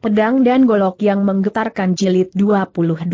Pedang dan Golok yang menggetarkan jilid 22.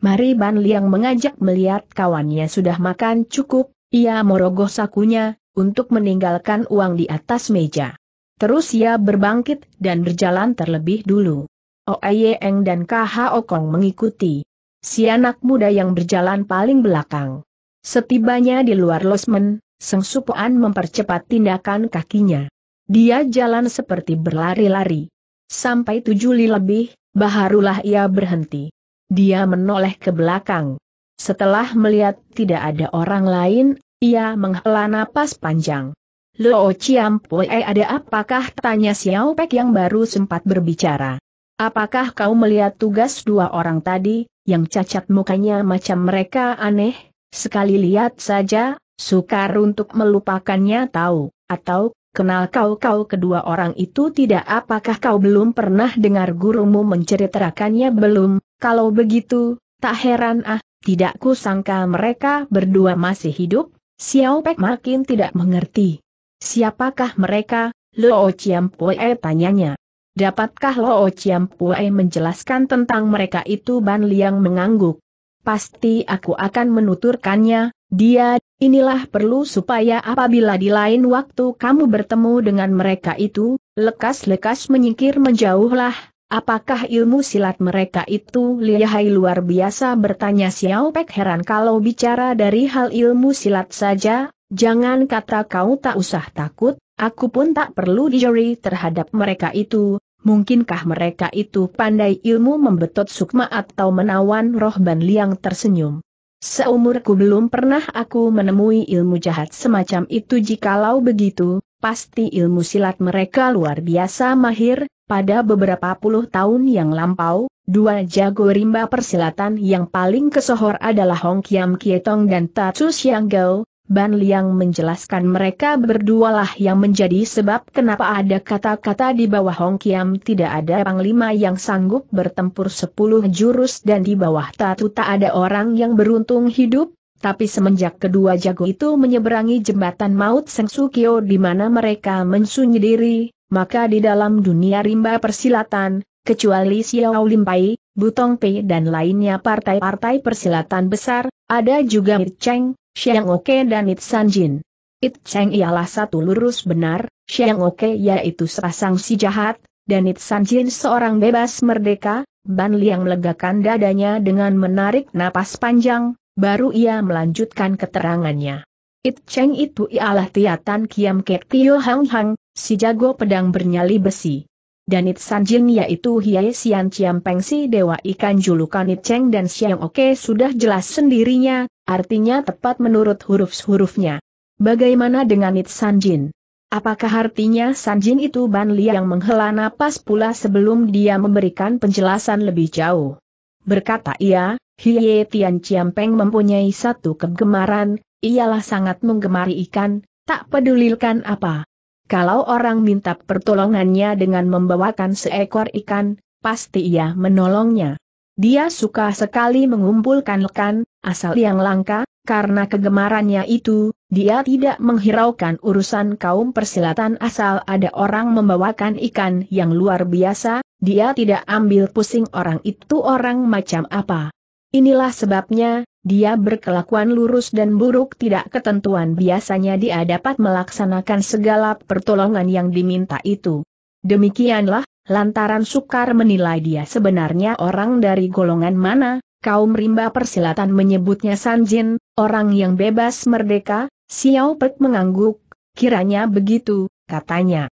Mari Ban Liang mengajak melihat kawannya sudah makan cukup, ia merogoh sakunya, untuk meninggalkan uang di atas meja. Terus ia berbangkit dan berjalan terlebih dulu. Oeyeng oh, dan KH Okong mengikuti. Si anak muda yang berjalan paling belakang. Setibanya di luar losmen, Seng Supoan mempercepat tindakan kakinya. Dia jalan seperti berlari-lari. Sampai tujuh li lebih, baharulah ia berhenti. Dia menoleh ke belakang. Setelah melihat tidak ada orang lain, ia menghela napas panjang. Lo Luo Chiampue ada apakah tanya Xiao Pek yang baru sempat berbicara. Apakah kau melihat tugas dua orang tadi, yang cacat mukanya macam mereka aneh? Sekali lihat saja, sukar untuk melupakannya tahu, atau Kenal kau-kau kedua orang itu tidak apakah kau belum pernah dengar gurumu menceritakannya belum, kalau begitu, tak heran ah, tidak kusangka mereka berdua masih hidup, Xiao Pek makin tidak mengerti. Siapakah mereka, Luo Chiampue tanyanya. Dapatkah Luo Chiampue menjelaskan tentang mereka itu Ban Liang mengangguk. Pasti aku akan menuturkannya, dia, inilah perlu supaya apabila di lain waktu kamu bertemu dengan mereka itu, lekas-lekas menyingkir menjauhlah, apakah ilmu silat mereka itu lihai luar biasa bertanya Xiao Pek heran kalau bicara dari hal ilmu silat saja, jangan kata kau tak usah takut, aku pun tak perlu dijeri terhadap mereka itu, mungkinkah mereka itu pandai ilmu membetot sukma atau menawan roh Ban Liang tersenyum. Seumurku belum pernah aku menemui ilmu jahat semacam itu jikalau begitu, pasti ilmu silat mereka luar biasa mahir, pada beberapa puluh tahun yang lampau, dua jago rimba persilatan yang paling kesohor adalah Hong Kiam Kietong dan Tatsu Siang Gao, Ban Liang menjelaskan mereka berdualah yang menjadi sebab kenapa ada kata-kata di bawah Hong Kiam tidak ada panglima yang sanggup bertempur sepuluh jurus dan di bawah Tatu tak ada orang yang beruntung hidup, tapi semenjak kedua jago itu menyeberangi jembatan maut Seng Sukyo di mana mereka mensunyi diri, maka di dalam dunia rimba persilatan, kecuali Xiao Limpai, Butong Pei dan lainnya partai-partai persilatan besar, ada juga Mir Cheng, Xiang Oke dan It Sanjin. It Cheng ialah satu lurus benar, Xiang Oke yaitu sepasang si jahat, dan It Sanjin seorang bebas merdeka, Ban Liang melegakan dadanya dengan menarik napas panjang, baru ia melanjutkan keterangannya. It Cheng itu ialah Tiatan Kiam Kek Tio Hang Hang, si jago pedang bernyali besi. Danit Sanjin yaitu Hiai Xian Chiam si Dewa Ikan Julukan Cheng dan Xiang Oke sudah jelas sendirinya, artinya tepat menurut huruf-hurufnya. Bagaimana dengan It Sanjin? Apakah artinya Sanjin itu Ban Li yang menghela napas pula sebelum dia memberikan penjelasan lebih jauh? Berkata ia, Hiye Tian Chiam mempunyai satu kegemaran, ialah sangat menggemari ikan, tak pedulikan apa. Kalau orang minta pertolongannya dengan membawakan seekor ikan, pasti ia menolongnya. Dia suka sekali mengumpulkan ikan, asal yang langka, karena kegemarannya itu, dia tidak menghiraukan urusan kaum persilatan asal ada orang membawakan ikan yang luar biasa, dia tidak ambil pusing orang itu orang macam apa. Inilah sebabnya, dia berkelakuan lurus dan buruk tidak ketentuan biasanya dia dapat melaksanakan segala pertolongan yang diminta itu. Demikianlah, lantaran sukar menilai dia sebenarnya orang dari golongan mana, kaum rimba persilatan menyebutnya Sanjin, orang yang bebas merdeka, Xiao Pek mengangguk, kiranya begitu, katanya.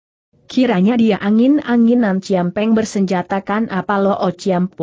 Kiranya dia angin-anginan Ciampeng bersenjatakan apa Lo o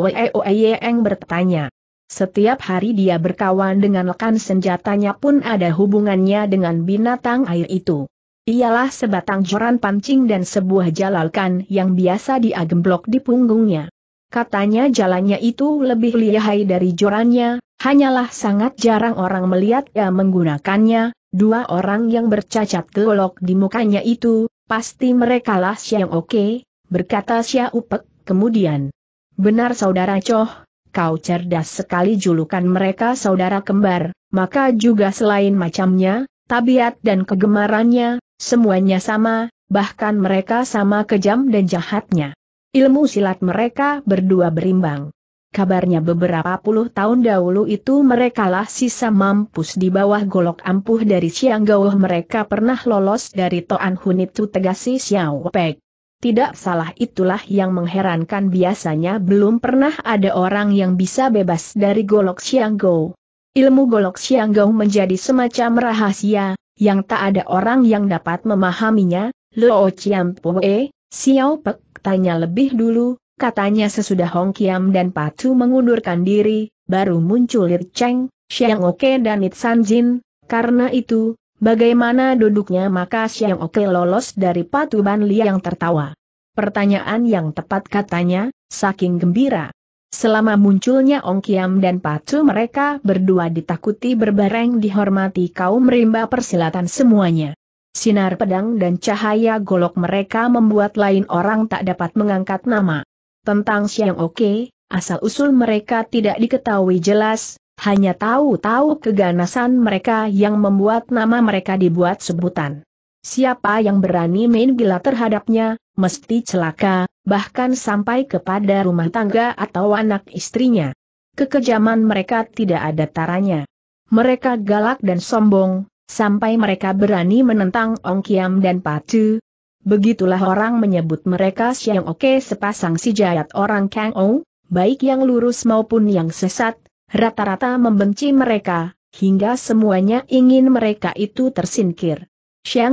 Oeyeng bertanya. Setiap hari dia berkawan dengan lekan senjatanya pun ada hubungannya dengan binatang air itu. Ialah sebatang joran pancing dan sebuah jalalkan yang biasa diagemblok di punggungnya. Katanya jalannya itu lebih lihai dari jorannya, hanyalah sangat jarang orang melihat ia menggunakannya, dua orang yang bercacat gelok di mukanya itu, pasti merekalah yang Oke, berkata Syah Upek, kemudian. Benar saudara Coh, kau cerdas sekali julukan mereka saudara kembar, maka juga selain macamnya, tabiat dan kegemarannya, semuanya sama, bahkan mereka sama kejam dan jahatnya. Ilmu silat mereka berdua berimbang. Kabarnya beberapa puluh tahun dahulu itu merekalah sisa mampus di bawah golok ampuh dari siang Sianggauh mereka pernah lolos dari Toan Hunitu tegasi Xiao Pek. Tidak salah itulah yang mengherankan biasanya belum pernah ada orang yang bisa bebas dari golok Xianggo. Ilmu golok Xianggo menjadi semacam rahasia, yang tak ada orang yang dapat memahaminya, Luo Chiampoe, Xiao Pek tanya lebih dulu, katanya sesudah Hong Qiam dan Patu mengundurkan diri, baru muncul Lir Cheng, Xiang Oke dan It San Jin, karena itu, Bagaimana duduknya maka Siang Oke lolos dari Patu Li yang tertawa. Pertanyaan yang tepat katanya, saking gembira. Selama munculnya Ong Kiam dan Pacu mereka berdua ditakuti berbareng dihormati kaum rimba persilatan semuanya. Sinar pedang dan cahaya golok mereka membuat lain orang tak dapat mengangkat nama. Tentang siang Oke, asal-usul mereka tidak diketahui jelas, hanya tahu-tahu keganasan mereka yang membuat nama mereka dibuat sebutan. Siapa yang berani main gila terhadapnya, mesti celaka, bahkan sampai kepada rumah tangga atau anak istrinya. Kekejaman mereka tidak ada taranya. Mereka galak dan sombong, sampai mereka berani menentang Ong Kiam dan Patu. Begitulah orang menyebut mereka Siang Oke sepasang si jayat orang Kang Ong, baik yang lurus maupun yang sesat, rata-rata membenci mereka, hingga semuanya ingin mereka itu tersingkir.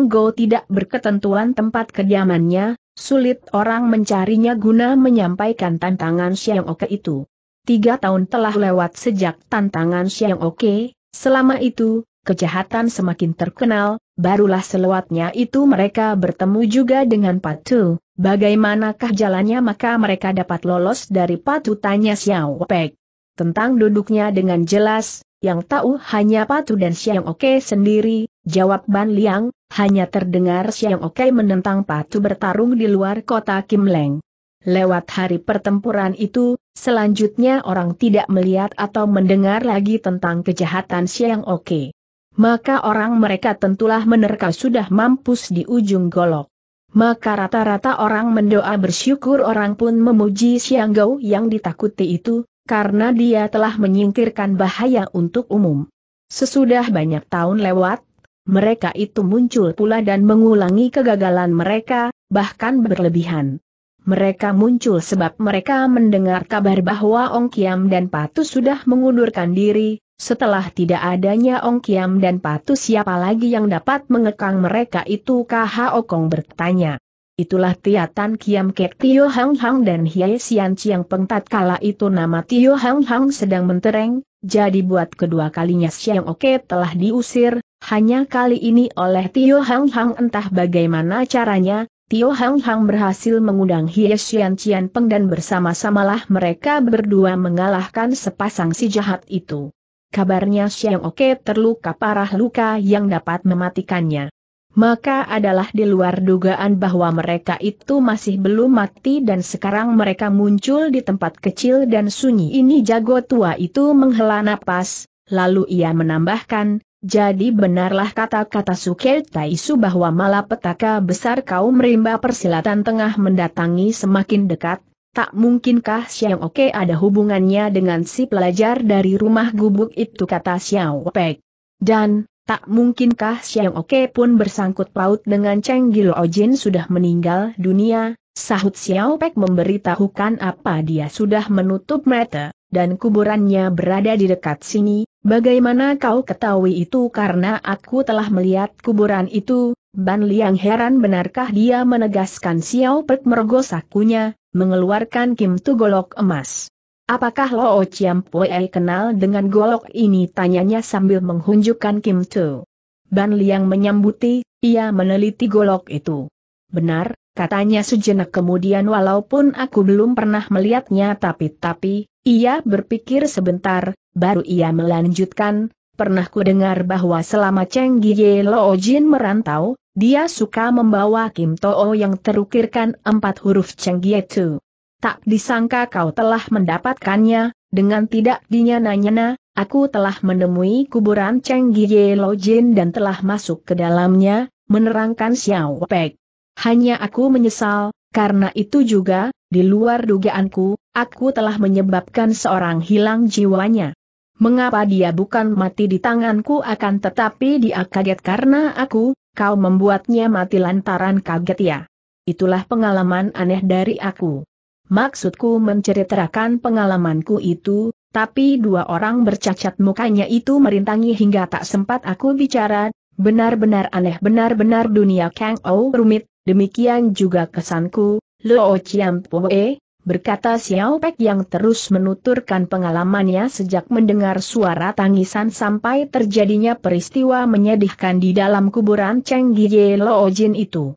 Go tidak berketentuan tempat kediamannya, sulit orang mencarinya guna menyampaikan tantangan Oke itu. Tiga tahun telah lewat sejak tantangan Oke. selama itu, kejahatan semakin terkenal, barulah selewatnya itu mereka bertemu juga dengan Patu, bagaimanakah jalannya maka mereka dapat lolos dari Patu tanya Xiao Pek. Tentang duduknya dengan jelas, yang tahu hanya Patu dan Siang Oke sendiri, jawab Ban Liang, hanya terdengar Siang Oke menentang Patu bertarung di luar kota Kim Leng. Lewat hari pertempuran itu, selanjutnya orang tidak melihat atau mendengar lagi tentang kejahatan Siang Oke. Maka orang mereka tentulah menerka sudah mampus di ujung golok. Maka rata-rata orang mendoa bersyukur orang pun memuji Siang Gau yang ditakuti itu, karena dia telah menyingkirkan bahaya untuk umum. Sesudah banyak tahun lewat, mereka itu muncul pula dan mengulangi kegagalan mereka, bahkan berlebihan. Mereka muncul sebab mereka mendengar kabar bahwa Ong Kiam dan Patu sudah mengundurkan diri, setelah tidak adanya Ong Kiam dan Patu siapa lagi yang dapat mengekang mereka itu KH Okong bertanya. Itulah Tiatan Kiam Kek Tio Hang Hang dan Hiai Sian Chiang Peng tatkala itu nama Tio Hang Hang sedang mentereng, jadi buat kedua kalinya Siang Oke telah diusir, hanya kali ini oleh Tio Hang Hang entah bagaimana caranya, Tio Hang Hang berhasil mengundang Hiai Sian Chiang Peng dan bersama-samalah mereka berdua mengalahkan sepasang si jahat itu. Kabarnya Siang Oke terluka parah luka yang dapat mematikannya maka adalah di luar dugaan bahwa mereka itu masih belum mati dan sekarang mereka muncul di tempat kecil dan sunyi ini jago tua itu menghela napas, lalu ia menambahkan, jadi benarlah kata-kata Suke Taisu bahwa malapetaka besar kaum rimba persilatan tengah mendatangi semakin dekat, tak mungkinkah Xiao Oke ada hubungannya dengan si pelajar dari rumah gubuk itu kata Xiao Pek. Dan, Tak mungkinkah Xiang Oke pun bersangkut paut dengan Cheng Gil Ojin sudah meninggal dunia, sahut Xiao Pek memberitahukan apa dia sudah menutup mata, dan kuburannya berada di dekat sini, bagaimana kau ketahui itu karena aku telah melihat kuburan itu, Ban Liang heran benarkah dia menegaskan Xiao Pek mergosakunya, mengeluarkan Kim Tu golok emas. Apakah Lo Chiam Pue kenal dengan golok ini? Tanyanya sambil menghunjukkan Kim Tu. Ban Liang menyambuti, ia meneliti golok itu. Benar, katanya sejenak kemudian walaupun aku belum pernah melihatnya tapi-tapi, ia berpikir sebentar, baru ia melanjutkan, pernah ku dengar bahwa selama Cheng Giye Lo Jin merantau, dia suka membawa Kim To'o oh yang terukirkan empat huruf Cheng Gye Tu tak disangka kau telah mendapatkannya, dengan tidak dinyana-nyana, aku telah menemui kuburan Cheng Gie Lo Jin dan telah masuk ke dalamnya, menerangkan Xiao Pei. Hanya aku menyesal, karena itu juga, di luar dugaanku, aku telah menyebabkan seorang hilang jiwanya. Mengapa dia bukan mati di tanganku akan tetapi dia kaget karena aku, kau membuatnya mati lantaran kaget ya. Itulah pengalaman aneh dari aku. Maksudku menceritakan pengalamanku itu, tapi dua orang bercacat mukanya itu merintangi hingga tak sempat aku bicara, benar-benar aneh benar-benar dunia Kang Ou rumit, demikian juga kesanku, Luo Chiam Pue, berkata Xiao Pek yang terus menuturkan pengalamannya sejak mendengar suara tangisan sampai terjadinya peristiwa menyedihkan di dalam kuburan Cheng Luo Jin itu.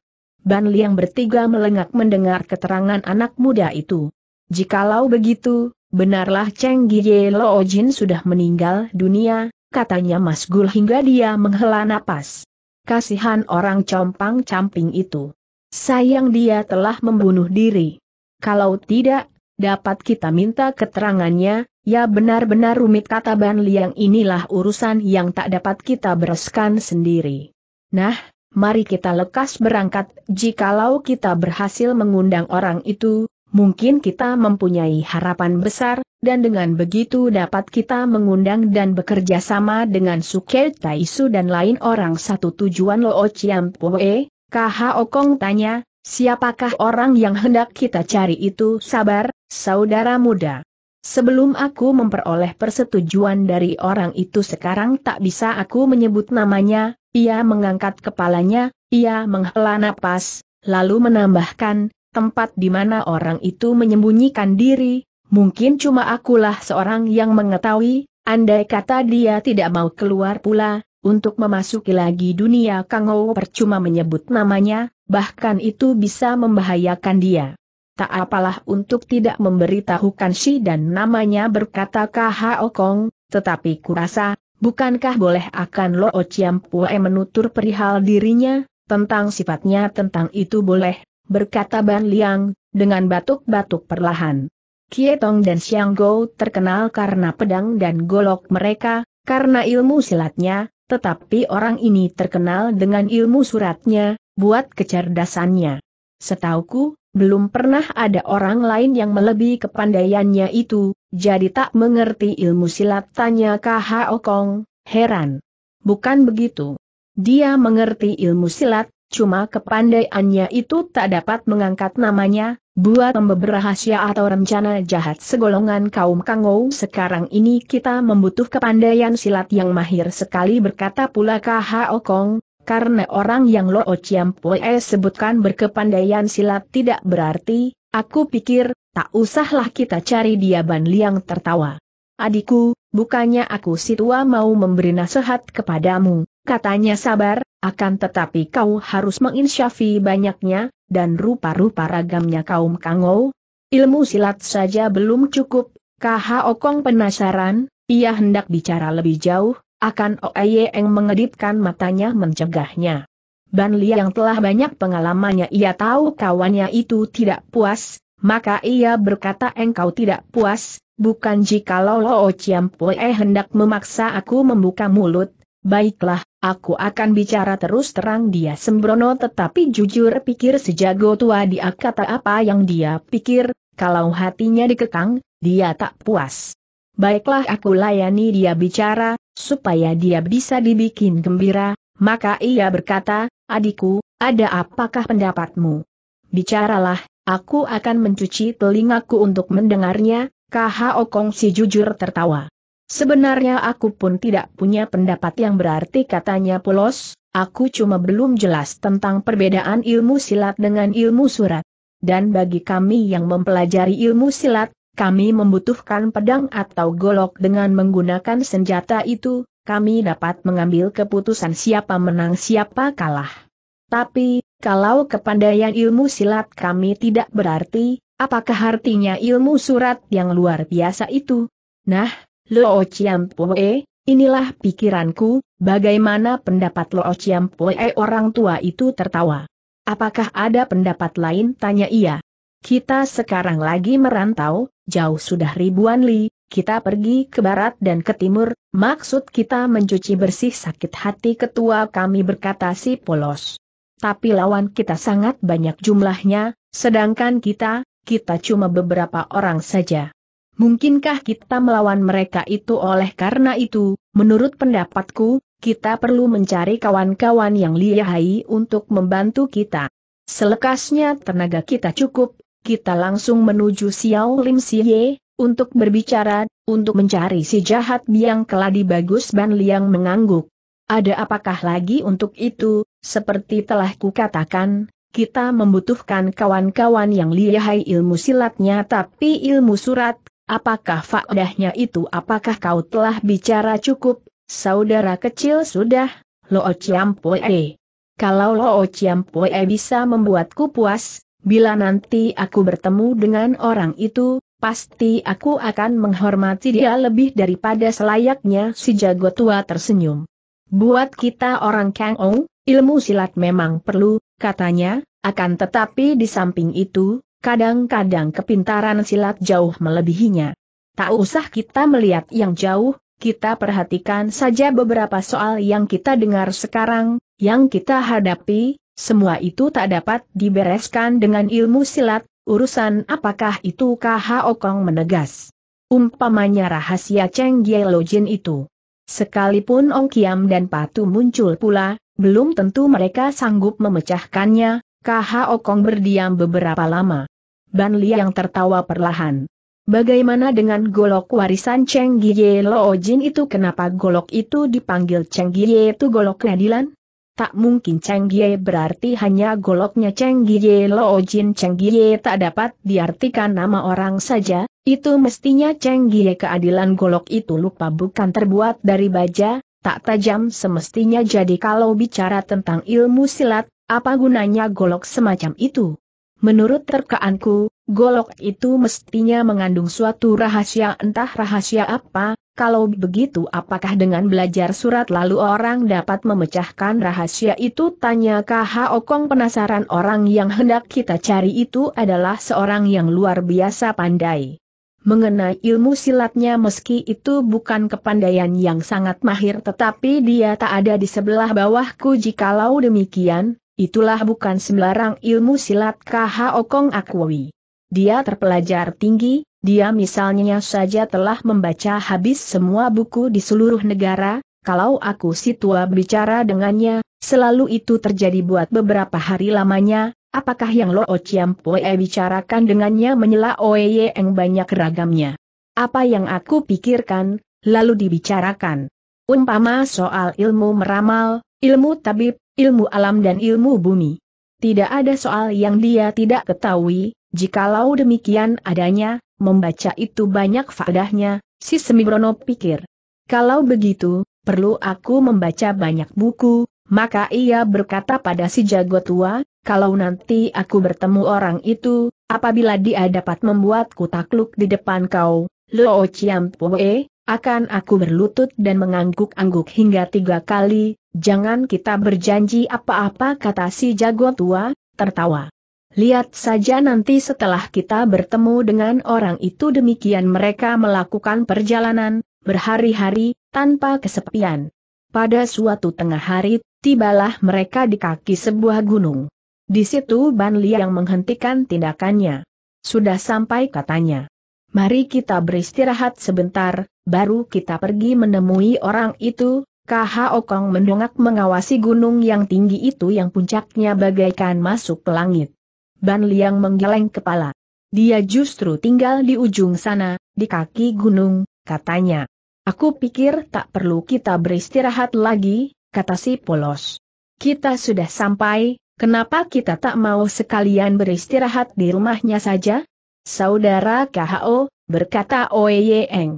Ban Liang bertiga melengak mendengar keterangan anak muda itu. Jikalau begitu, benarlah Cheng Gie Lo Jin sudah meninggal dunia, katanya Mas Gul hingga dia menghela napas. Kasihan orang compang-camping itu. Sayang dia telah membunuh diri. Kalau tidak, dapat kita minta keterangannya, ya benar-benar rumit kata Ban Liang inilah urusan yang tak dapat kita bereskan sendiri. Nah, mari kita lekas berangkat, jikalau kita berhasil mengundang orang itu, mungkin kita mempunyai harapan besar, dan dengan begitu dapat kita mengundang dan bekerja sama dengan Suke Taisu dan lain orang satu tujuan Lo Ociam Poe. KH Okong tanya, siapakah orang yang hendak kita cari itu sabar, saudara muda. Sebelum aku memperoleh persetujuan dari orang itu sekarang tak bisa aku menyebut namanya, ia mengangkat kepalanya, ia menghela napas, lalu menambahkan, tempat di mana orang itu menyembunyikan diri, mungkin cuma akulah seorang yang mengetahui, andai kata dia tidak mau keluar pula, untuk memasuki lagi dunia Kang Kangou percuma menyebut namanya, bahkan itu bisa membahayakan dia. Tak apalah untuk tidak memberitahukan si dan namanya berkata Kho Kong, tetapi kurasa, Bukankah boleh akan Lo Chiampue menutur perihal dirinya, tentang sifatnya tentang itu boleh, berkata Ban Liang, dengan batuk-batuk perlahan. Kietong dan Xiang Go terkenal karena pedang dan golok mereka, karena ilmu silatnya, tetapi orang ini terkenal dengan ilmu suratnya, buat kecerdasannya. Setauku, belum pernah ada orang lain yang melebihi kepandaiannya itu, jadi tak mengerti ilmu silat tanya KH Okong, heran. Bukan begitu. Dia mengerti ilmu silat, cuma kepandaiannya itu tak dapat mengangkat namanya, buat membeber rahasia atau rencana jahat segolongan kaum Kangou sekarang ini kita membutuh kepandaian silat yang mahir sekali berkata pula KH Kong, karena orang yang Lo Chiam Poe sebutkan berkepandaian silat tidak berarti, aku pikir, tak usahlah kita cari dia Ban Liang tertawa. Adikku, bukannya aku si tua mau memberi nasihat kepadamu, katanya sabar, akan tetapi kau harus menginsyafi banyaknya, dan rupa-rupa ragamnya kaum kangou. Ilmu silat saja belum cukup, kaha Okong penasaran, ia hendak bicara lebih jauh, akan Oeyeng mengedipkan matanya mencegahnya. Ban Li yang telah banyak pengalamannya ia tahu kawannya itu tidak puas, maka ia berkata engkau tidak puas, bukan jikalau Loo Ciampue hendak memaksa aku membuka mulut, baiklah, aku akan bicara terus terang dia sembrono tetapi jujur pikir sejago tua dia kata apa yang dia pikir, kalau hatinya dikekang, dia tak puas baiklah aku layani dia bicara, supaya dia bisa dibikin gembira, maka ia berkata, adikku, ada apakah pendapatmu? Bicaralah, aku akan mencuci telingaku untuk mendengarnya, kaha okong si jujur tertawa. Sebenarnya aku pun tidak punya pendapat yang berarti katanya polos, aku cuma belum jelas tentang perbedaan ilmu silat dengan ilmu surat. Dan bagi kami yang mempelajari ilmu silat, kami membutuhkan pedang atau golok dengan menggunakan senjata itu, kami dapat mengambil keputusan siapa menang siapa kalah. Tapi, kalau kepandaian ilmu silat kami tidak berarti, apakah artinya ilmu surat yang luar biasa itu? Nah, Lo Chiampoe, inilah pikiranku, bagaimana pendapat Lo Chiampoe orang tua itu tertawa. Apakah ada pendapat lain? Tanya ia. Kita sekarang lagi merantau, jauh sudah ribuan li, kita pergi ke barat dan ke timur, maksud kita mencuci bersih sakit hati ketua kami berkata si polos. Tapi lawan kita sangat banyak jumlahnya, sedangkan kita, kita cuma beberapa orang saja. Mungkinkah kita melawan mereka itu oleh karena itu, menurut pendapatku, kita perlu mencari kawan-kawan yang lihai untuk membantu kita. Selekasnya tenaga kita cukup, kita langsung menuju Xiao Lim Siye, untuk berbicara, untuk mencari si jahat biang keladi bagus Ban Liang mengangguk. Ada apakah lagi untuk itu, seperti telah kukatakan, kita membutuhkan kawan-kawan yang lihai ilmu silatnya tapi ilmu surat, apakah faedahnya itu apakah kau telah bicara cukup, saudara kecil sudah, Lo Poe. Kalau Lo Poe bisa membuatku puas, Bila nanti aku bertemu dengan orang itu, pasti aku akan menghormati dia lebih daripada selayaknya si jago tua tersenyum. Buat kita orang Kang Ong, ilmu silat memang perlu, katanya, akan tetapi di samping itu, kadang-kadang kepintaran silat jauh melebihinya. Tak usah kita melihat yang jauh, kita perhatikan saja beberapa soal yang kita dengar sekarang, yang kita hadapi, semua itu tak dapat dibereskan dengan ilmu silat, urusan apakah itu KH Okong menegas. Umpamanya rahasia Cheng Lo Jin itu. Sekalipun Ong Kiam dan Patu muncul pula, belum tentu mereka sanggup memecahkannya, KH Okong berdiam beberapa lama. Ban Liang tertawa perlahan. Bagaimana dengan golok warisan Cheng Gye Lo Jin itu kenapa golok itu dipanggil Cheng Gye itu golok keadilan? Tak mungkin Cheng Gie berarti hanya goloknya Cheng Gie Lo Jin Cheng Gie tak dapat diartikan nama orang saja, itu mestinya Cheng Gie keadilan golok itu lupa bukan terbuat dari baja, tak tajam semestinya jadi kalau bicara tentang ilmu silat, apa gunanya golok semacam itu? Menurut terkaanku, golok itu mestinya mengandung suatu rahasia entah rahasia apa, kalau begitu apakah dengan belajar surat lalu orang dapat memecahkan rahasia itu? Tanya KH Okong penasaran orang yang hendak kita cari itu adalah seorang yang luar biasa pandai. Mengenai ilmu silatnya meski itu bukan kepandaian yang sangat mahir tetapi dia tak ada di sebelah bawahku jikalau demikian, itulah bukan sembarang ilmu silat KH Okong akui. Dia terpelajar tinggi, dia misalnya saja telah membaca habis semua buku di seluruh negara, kalau aku si tua bicara dengannya, selalu itu terjadi buat beberapa hari lamanya, apakah yang Lo ociam poe bicarakan dengannya menyela Oye yang banyak ragamnya. Apa yang aku pikirkan, lalu dibicarakan. Umpama soal ilmu meramal, ilmu tabib, ilmu alam dan ilmu bumi. Tidak ada soal yang dia tidak ketahui, jikalau demikian adanya, Membaca itu banyak fadahnya, si Semibrono pikir. Kalau begitu, perlu aku membaca banyak buku, maka ia berkata pada si jago tua, kalau nanti aku bertemu orang itu, apabila dia dapat membuatku takluk di depan kau, Lo Chiam Poe, akan aku berlutut dan mengangguk-angguk hingga tiga kali, jangan kita berjanji apa-apa kata si jago tua, tertawa. Lihat saja nanti setelah kita bertemu dengan orang itu demikian mereka melakukan perjalanan, berhari-hari, tanpa kesepian. Pada suatu tengah hari, tibalah mereka di kaki sebuah gunung. Di situ Ban Liang menghentikan tindakannya. Sudah sampai katanya. Mari kita beristirahat sebentar, baru kita pergi menemui orang itu, KH Okong mendongak mengawasi gunung yang tinggi itu yang puncaknya bagaikan masuk ke langit. Ban Liang menggeleng kepala. Dia justru tinggal di ujung sana, di kaki gunung, katanya. Aku pikir tak perlu kita beristirahat lagi, kata si Polos. Kita sudah sampai, kenapa kita tak mau sekalian beristirahat di rumahnya saja? Saudara KHO, berkata Oeyeng.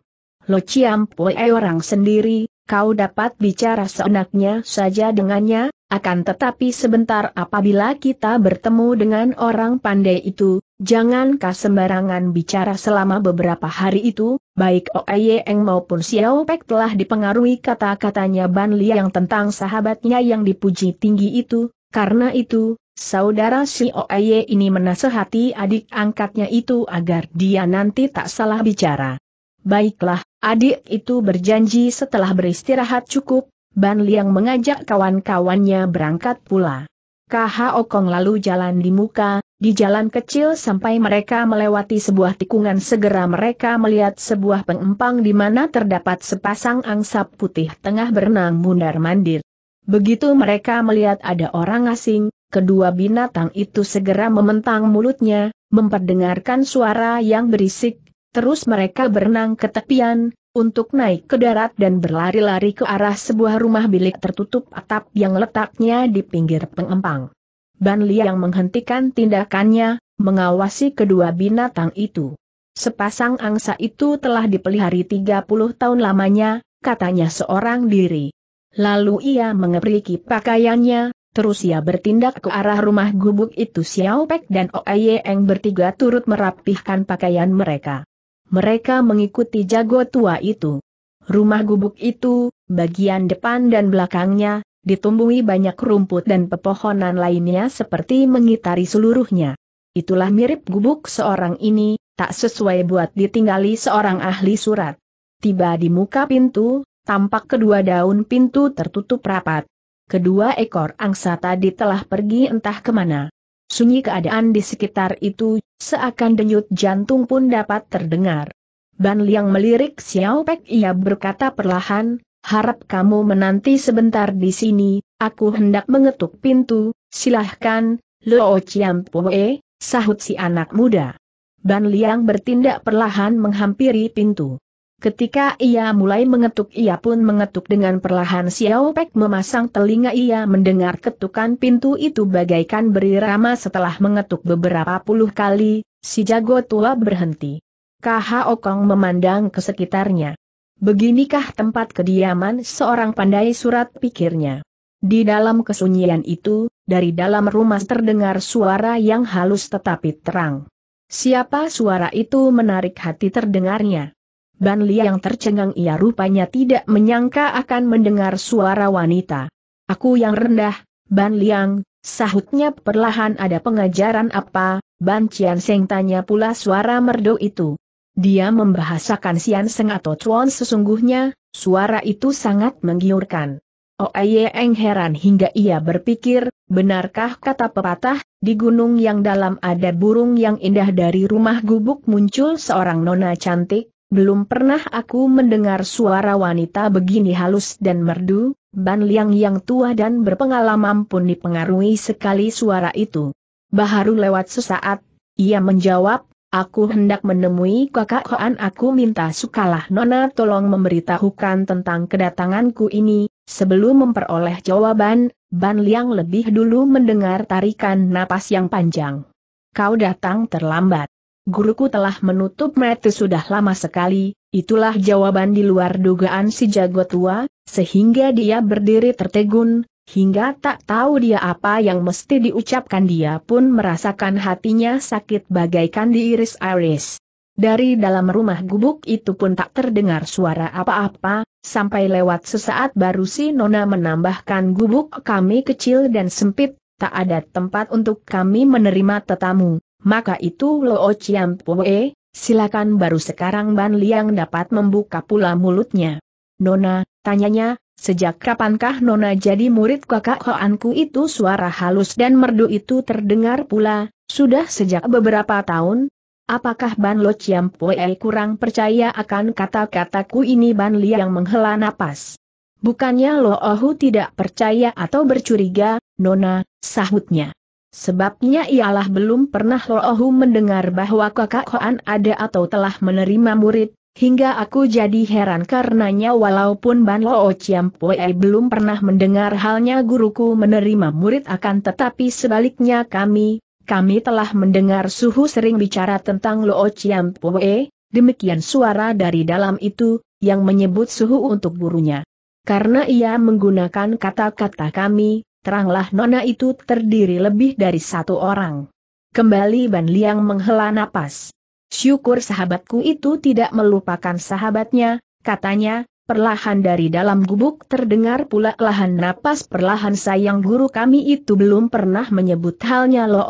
Lo Ciampoe orang sendiri, kau dapat bicara seenaknya saja dengannya, akan tetapi sebentar apabila kita bertemu dengan orang pandai itu, jangankah sembarangan bicara selama beberapa hari itu, baik Oeyeng maupun Xiao Pek telah dipengaruhi kata-katanya Ban Liang tentang sahabatnya yang dipuji tinggi itu, karena itu, saudara si Oeye ini menasehati adik angkatnya itu agar dia nanti tak salah bicara. Baiklah, adik itu berjanji setelah beristirahat cukup, Ban Liang mengajak kawan-kawannya berangkat pula. KHO Kong lalu jalan di muka, di jalan kecil sampai mereka melewati sebuah tikungan segera mereka melihat sebuah pengempang di mana terdapat sepasang angsa putih tengah berenang mundar-mandir. Begitu mereka melihat ada orang asing, kedua binatang itu segera mementang mulutnya, memperdengarkan suara yang berisik, terus mereka berenang ke tepian, untuk naik ke darat dan berlari-lari ke arah sebuah rumah bilik tertutup atap yang letaknya di pinggir pengempang. Ban yang menghentikan tindakannya, mengawasi kedua binatang itu. Sepasang angsa itu telah dipelihari 30 tahun lamanya, katanya seorang diri. Lalu ia mengepriki pakaiannya, terus ia bertindak ke arah rumah gubuk itu Xiao Pek dan Oye Eng bertiga turut merapihkan pakaian mereka. Mereka mengikuti jago tua itu. Rumah gubuk itu, bagian depan dan belakangnya, ditumbuhi banyak rumput dan pepohonan lainnya seperti mengitari seluruhnya. Itulah mirip gubuk seorang ini, tak sesuai buat ditinggali seorang ahli surat. Tiba di muka pintu, tampak kedua daun pintu tertutup rapat. Kedua ekor angsa tadi telah pergi entah kemana. Sunyi keadaan di sekitar itu, seakan denyut jantung pun dapat terdengar. Ban Liang melirik Xiao Pek ia berkata perlahan, harap kamu menanti sebentar di sini, aku hendak mengetuk pintu, silahkan, Luo Chiam Chiampoe, sahut si anak muda. Ban Liang bertindak perlahan menghampiri pintu. Ketika ia mulai mengetuk ia pun mengetuk dengan perlahan Xiao Pek memasang telinga ia mendengar ketukan pintu itu bagaikan berirama setelah mengetuk beberapa puluh kali, si jago tua berhenti. Kaha Okong memandang ke sekitarnya. Beginikah tempat kediaman seorang pandai surat pikirnya. Di dalam kesunyian itu, dari dalam rumah terdengar suara yang halus tetapi terang. Siapa suara itu menarik hati terdengarnya. Ban yang tercengang ia rupanya tidak menyangka akan mendengar suara wanita. Aku yang rendah, Ban Liang, sahutnya perlahan ada pengajaran apa, Ban Cian Seng tanya pula suara merdu itu. Dia membahasakan Sian Seng atau Chuan sesungguhnya, suara itu sangat menggiurkan. Oh Eng heran hingga ia berpikir, benarkah kata pepatah, di gunung yang dalam ada burung yang indah dari rumah gubuk muncul seorang nona cantik, belum pernah aku mendengar suara wanita begini halus dan merdu, Ban Liang yang tua dan berpengalaman pun dipengaruhi sekali suara itu. Baharu lewat sesaat, ia menjawab, Aku hendak menemui kakak Hoan aku minta sukalah Nona tolong memberitahukan tentang kedatanganku ini, sebelum memperoleh jawaban, Ban Liang lebih dulu mendengar tarikan napas yang panjang. Kau datang terlambat guruku telah menutup mata sudah lama sekali, itulah jawaban di luar dugaan si jago tua, sehingga dia berdiri tertegun, hingga tak tahu dia apa yang mesti diucapkan dia pun merasakan hatinya sakit bagaikan diiris-iris. Dari dalam rumah gubuk itu pun tak terdengar suara apa-apa, sampai lewat sesaat baru si Nona menambahkan gubuk kami kecil dan sempit, tak ada tempat untuk kami menerima tetamu maka itu Loo Chiam Pue, silakan baru sekarang Ban Liang dapat membuka pula mulutnya. Nona, tanyanya, sejak kapankah Nona jadi murid kakak Hoanku itu suara halus dan merdu itu terdengar pula, sudah sejak beberapa tahun, Apakah Ban Lo Chiam Pue kurang percaya akan kata-kataku ini Ban Liang menghela napas. Bukannya Lo Ohu tidak percaya atau bercuriga, Nona, sahutnya. Sebabnya ialah belum pernah Loohu mendengar bahwa kakak Hoan ada atau telah menerima murid, hingga aku jadi heran karenanya walaupun Ban Loo Chiam Pue belum pernah mendengar halnya guruku menerima murid akan tetapi sebaliknya kami, kami telah mendengar Suhu sering bicara tentang Loo Chiam Pue, demikian suara dari dalam itu, yang menyebut Suhu untuk gurunya. Karena ia menggunakan kata-kata kami, teranglah nona itu terdiri lebih dari satu orang. Kembali Ban Liang menghela napas. Syukur sahabatku itu tidak melupakan sahabatnya, katanya, perlahan dari dalam gubuk terdengar pula lahan napas perlahan sayang guru kami itu belum pernah menyebut halnya Lo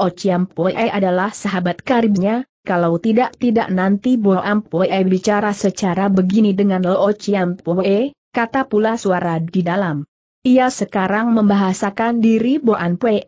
Poe adalah sahabat karibnya, kalau tidak tidak nanti Bo Ampoe bicara secara begini dengan Lo Poe, kata pula suara di dalam. Ia sekarang membahasakan diri Boan Pei,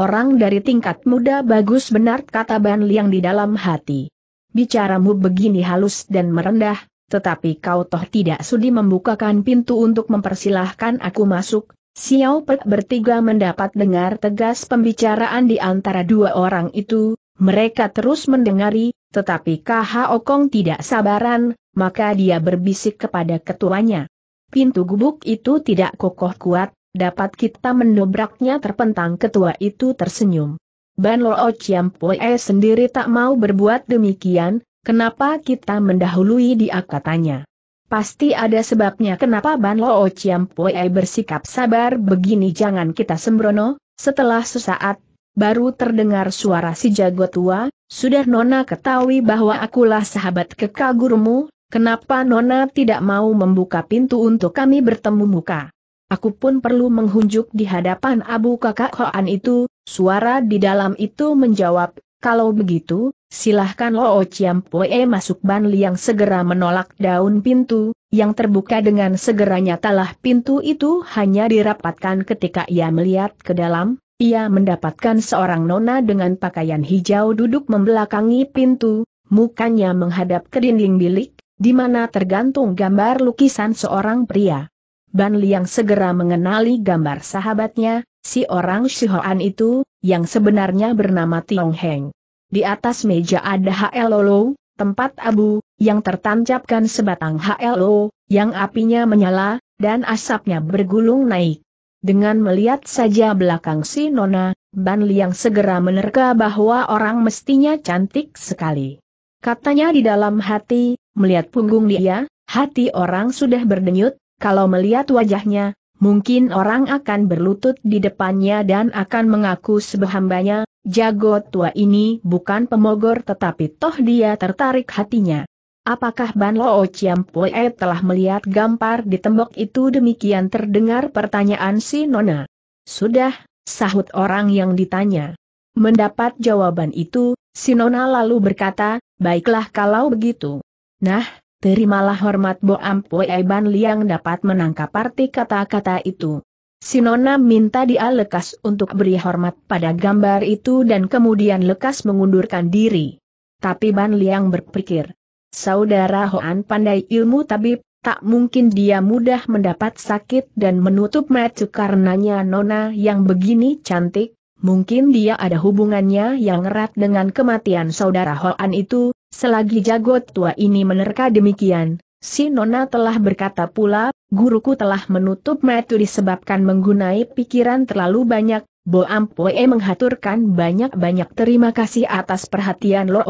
orang dari tingkat muda bagus benar kata Ban Liang di dalam hati. Bicaramu begini halus dan merendah, tetapi kau toh tidak sudi membukakan pintu untuk mempersilahkan aku masuk, Xiao Pe bertiga mendapat dengar tegas pembicaraan di antara dua orang itu, mereka terus mendengari, tetapi Kha Okong tidak sabaran, maka dia berbisik kepada ketuanya. Pintu gubuk itu tidak kokoh kuat, dapat kita mendobraknya terpentang ketua itu tersenyum. Ban Lo Chiampoe sendiri tak mau berbuat demikian, kenapa kita mendahului dia katanya. Pasti ada sebabnya kenapa Ban Lo Chiampoe bersikap sabar begini jangan kita sembrono, setelah sesaat, baru terdengar suara si jago tua, sudah nona ketahui bahwa akulah sahabat kekagurmu? Kenapa Nona tidak mau membuka pintu untuk kami bertemu muka? Aku pun perlu menghunjuk di hadapan Abu Kakak Hoan itu, suara di dalam itu menjawab, kalau begitu, silahkan Loo oh Chiam Poe masuk Ban Liang segera menolak daun pintu, yang terbuka dengan segera nyatalah pintu itu hanya dirapatkan ketika ia melihat ke dalam, ia mendapatkan seorang nona dengan pakaian hijau duduk membelakangi pintu, mukanya menghadap ke dinding bilik, di mana tergantung gambar lukisan seorang pria. Ban Liang segera mengenali gambar sahabatnya, si orang Shihoan itu, yang sebenarnya bernama Tiong Heng. Di atas meja ada HLO, tempat abu, yang tertancapkan sebatang HLO, yang apinya menyala, dan asapnya bergulung naik. Dengan melihat saja belakang si Nona, Ban Liang segera menerka bahwa orang mestinya cantik sekali. Katanya di dalam hati, melihat punggung dia, hati orang sudah berdenyut, kalau melihat wajahnya, mungkin orang akan berlutut di depannya dan akan mengaku sebehambanya, jago tua ini bukan pemogor tetapi toh dia tertarik hatinya. Apakah Ban Loo Pue telah melihat gampar di tembok itu demikian terdengar pertanyaan si Nona? Sudah, sahut orang yang ditanya. Mendapat jawaban itu, si Nona lalu berkata, Baiklah kalau begitu. Nah, terimalah hormat Bo Ampue Ban Liang dapat menangkap arti kata-kata itu. Sinona minta dia lekas untuk beri hormat pada gambar itu dan kemudian lekas mengundurkan diri. Tapi Ban Liang berpikir, saudara Hoan pandai ilmu tabib, tak mungkin dia mudah mendapat sakit dan menutup mata karenanya Nona yang begini cantik, mungkin dia ada hubungannya yang erat dengan kematian saudara Hoan itu, selagi jago tua ini menerka demikian, si Nona telah berkata pula, guruku telah menutup metu disebabkan menggunai pikiran terlalu banyak, Bo Ampue menghaturkan banyak-banyak terima kasih atas perhatian Lo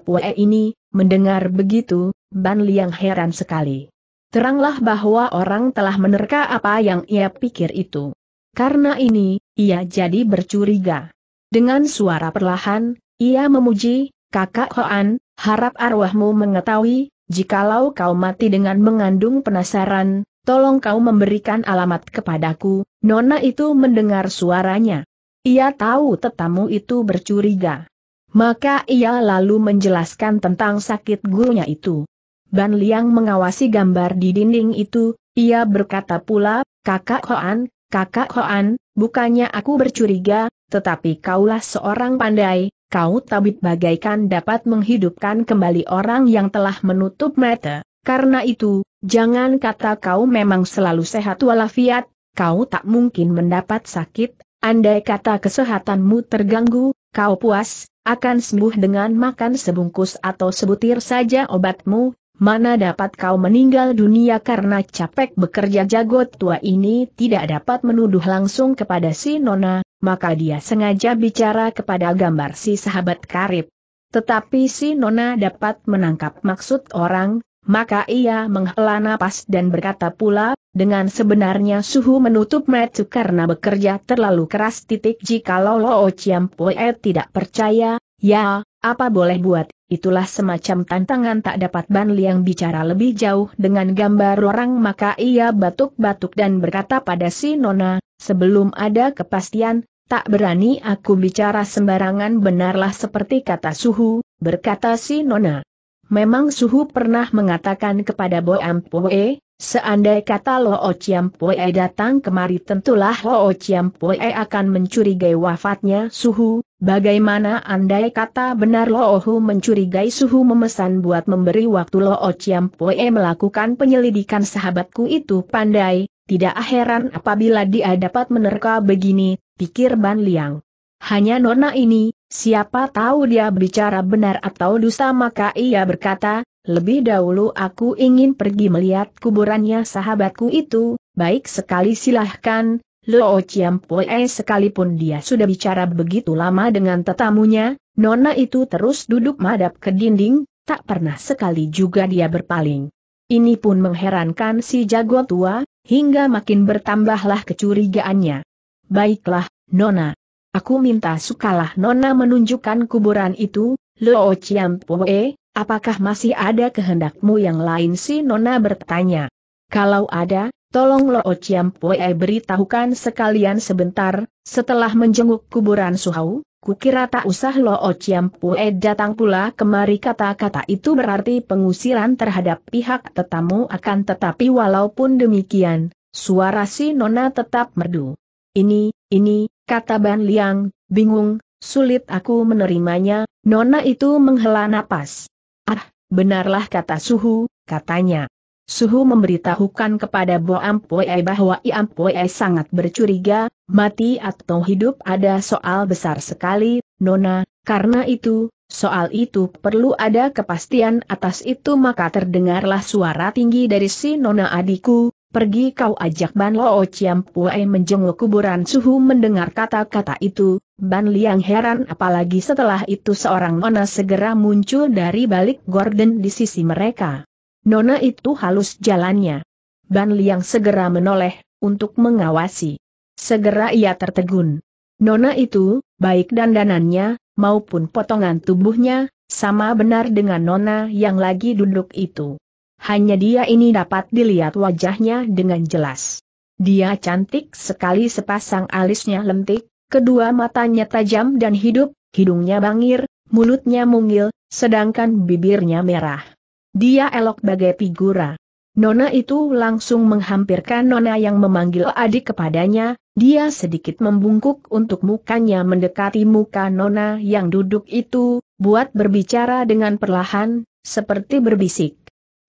Pue ini, mendengar begitu, Ban Liang heran sekali. Teranglah bahwa orang telah menerka apa yang ia pikir itu. Karena ini, ia jadi bercuriga. Dengan suara perlahan, ia memuji, Kakak Hoan, harap arwahmu mengetahui, jikalau kau mati dengan mengandung penasaran, tolong kau memberikan alamat kepadaku, Nona itu mendengar suaranya. Ia tahu tetamu itu bercuriga. Maka ia lalu menjelaskan tentang sakit gurunya itu. Ban Liang mengawasi gambar di dinding itu, ia berkata pula, kakak Hoan, Kakak Hoan, bukannya aku bercuriga, tetapi kaulah seorang pandai, kau tabib bagaikan dapat menghidupkan kembali orang yang telah menutup mata. Karena itu, jangan kata kau memang selalu sehat walafiat, kau tak mungkin mendapat sakit, andai kata kesehatanmu terganggu, kau puas, akan sembuh dengan makan sebungkus atau sebutir saja obatmu, Mana dapat kau meninggal dunia karena capek bekerja jago tua ini tidak dapat menuduh langsung kepada si Nona, maka dia sengaja bicara kepada gambar si sahabat karib. Tetapi si Nona dapat menangkap maksud orang, maka ia menghela napas dan berkata pula, dengan sebenarnya suhu menutup metu karena bekerja terlalu keras titik jikalau Loo Chiampoe tidak percaya, ya, apa boleh buat, itulah semacam tantangan tak dapat Ban Liang bicara lebih jauh dengan gambar orang maka ia batuk-batuk dan berkata pada si Nona, sebelum ada kepastian, tak berani aku bicara sembarangan benarlah seperti kata suhu, berkata si Nona. Memang suhu pernah mengatakan kepada Bo Ampoe, Seandai kata Lo Chiam Pue e datang kemari tentulah Lo Chiam Pue e akan mencurigai wafatnya Suhu, bagaimana andai kata benar Lo Hu mencurigai Suhu memesan buat memberi waktu Lo Chiam Pue e melakukan penyelidikan sahabatku itu pandai, tidak heran apabila dia dapat menerka begini, pikir Ban Liang. Hanya nona ini, siapa tahu dia bicara benar atau dusta maka ia berkata, lebih dahulu aku ingin pergi melihat kuburannya sahabatku itu, baik sekali silahkan, Luo Chiampoe sekalipun dia sudah bicara begitu lama dengan tetamunya, Nona itu terus duduk madap ke dinding, tak pernah sekali juga dia berpaling. Ini pun mengherankan si jago tua, hingga makin bertambahlah kecurigaannya. Baiklah, Nona. Aku minta sukalah Nona menunjukkan kuburan itu, Luo Chiampoe, apakah masih ada kehendakmu yang lain si Nona bertanya. Kalau ada, tolong Lo Chiam Pue beritahukan sekalian sebentar, setelah menjenguk kuburan Suhau, kukira tak usah Lo Chiam Pue datang pula kemari kata-kata itu berarti pengusiran terhadap pihak tetamu akan tetapi walaupun demikian, suara si Nona tetap merdu. Ini, ini, kata Ban Liang, bingung, sulit aku menerimanya, Nona itu menghela napas. Ah, benarlah kata Suhu, katanya. Suhu memberitahukan kepada Boam Ampue bahwa Iampue sangat bercuriga, mati atau hidup ada soal besar sekali, Nona, karena itu, soal itu perlu ada kepastian atas itu maka terdengarlah suara tinggi dari si Nona adikku, Pergi kau ajak Ban Lo Chiam Puai menjenguk kuburan suhu mendengar kata-kata itu, Ban Liang heran apalagi setelah itu seorang nona segera muncul dari balik gorden di sisi mereka. Nona itu halus jalannya. Ban Liang segera menoleh, untuk mengawasi. Segera ia tertegun. Nona itu, baik dandanannya, maupun potongan tubuhnya, sama benar dengan Nona yang lagi duduk itu hanya dia ini dapat dilihat wajahnya dengan jelas. Dia cantik sekali sepasang alisnya lentik, kedua matanya tajam dan hidup, hidungnya bangir, mulutnya mungil, sedangkan bibirnya merah. Dia elok bagai figura. Nona itu langsung menghampirkan Nona yang memanggil adik kepadanya, dia sedikit membungkuk untuk mukanya mendekati muka Nona yang duduk itu, buat berbicara dengan perlahan, seperti berbisik.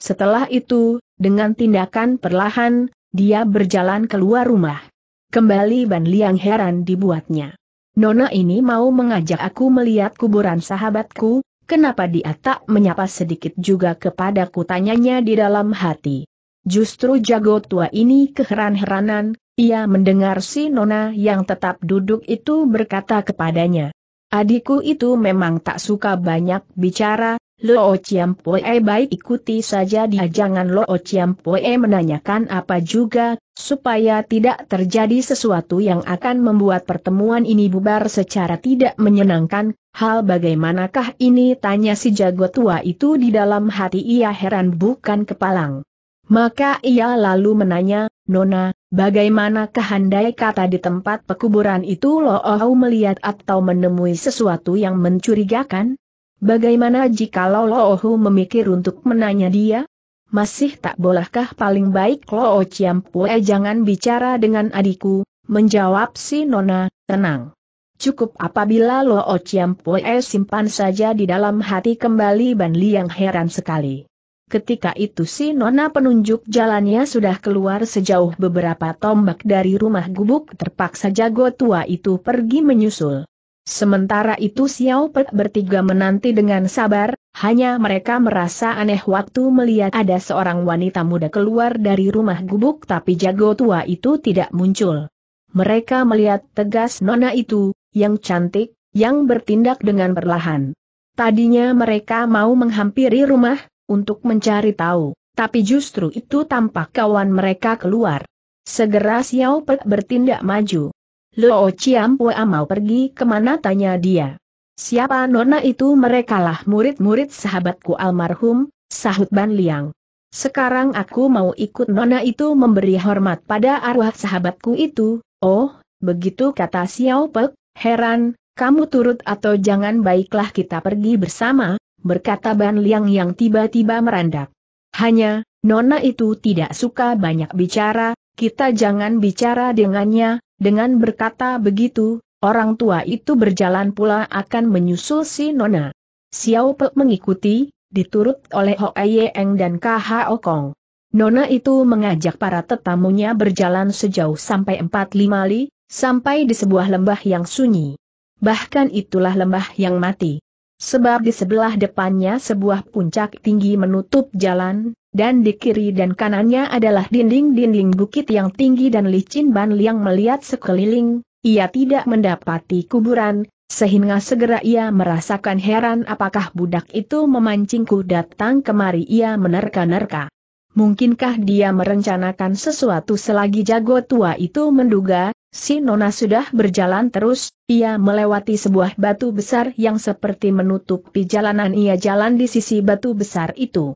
Setelah itu, dengan tindakan perlahan, dia berjalan keluar rumah. Kembali Ban Liang heran dibuatnya. Nona ini mau mengajak aku melihat kuburan sahabatku, kenapa dia tak menyapa sedikit juga kepadaku tanyanya di dalam hati. Justru jago tua ini keheran-heranan, ia mendengar si Nona yang tetap duduk itu berkata kepadanya. Adikku itu memang tak suka banyak bicara, Lo Chiampoe baik ikuti saja dia jangan Lo Chiampoe menanyakan apa juga, supaya tidak terjadi sesuatu yang akan membuat pertemuan ini bubar secara tidak menyenangkan, hal bagaimanakah ini tanya si jago tua itu di dalam hati ia heran bukan kepalang. Maka ia lalu menanya, Nona, bagaimana kehandai kata di tempat pekuburan itu Lo Ohu melihat atau menemui sesuatu yang mencurigakan? Bagaimana jika Lolohu memikir untuk menanya dia? Masih tak bolehkah paling baik Loo Ciampue jangan bicara dengan adikku, menjawab si Nona, tenang. Cukup apabila Loo Ciampue simpan saja di dalam hati kembali Ban Liang heran sekali. Ketika itu si Nona penunjuk jalannya sudah keluar sejauh beberapa tombak dari rumah gubuk terpaksa jago tua itu pergi menyusul. Sementara itu Xiao Pe bertiga menanti dengan sabar, hanya mereka merasa aneh waktu melihat ada seorang wanita muda keluar dari rumah gubuk tapi jago tua itu tidak muncul. Mereka melihat tegas nona itu, yang cantik, yang bertindak dengan perlahan. Tadinya mereka mau menghampiri rumah, untuk mencari tahu, tapi justru itu tampak kawan mereka keluar. Segera Xiao Pe bertindak maju. Luo Pua mau pergi kemana tanya dia. Siapa nona itu merekalah murid-murid sahabatku almarhum, sahut Ban Liang. Sekarang aku mau ikut nona itu memberi hormat pada arwah sahabatku itu, oh, begitu kata Xiao Pek, heran, kamu turut atau jangan baiklah kita pergi bersama, berkata Ban Liang yang tiba-tiba merandak. Hanya, nona itu tidak suka banyak bicara, kita jangan bicara dengannya, dengan berkata begitu, orang tua itu berjalan pula akan menyusul si Nona. Xiao Pe mengikuti, diturut oleh Aie Eng dan KH Okong. Nona itu mengajak para tetamunya berjalan sejauh sampai 45 li, sampai di sebuah lembah yang sunyi. Bahkan itulah lembah yang mati. Sebab di sebelah depannya sebuah puncak tinggi menutup jalan, dan di kiri dan kanannya adalah dinding-dinding bukit yang tinggi dan licin Ban Liang melihat sekeliling, ia tidak mendapati kuburan, sehingga segera ia merasakan heran apakah budak itu memancingku datang kemari ia menerka-nerka. Mungkinkah dia merencanakan sesuatu selagi jago tua itu menduga, si Nona sudah berjalan terus, ia melewati sebuah batu besar yang seperti menutupi jalanan ia jalan di sisi batu besar itu.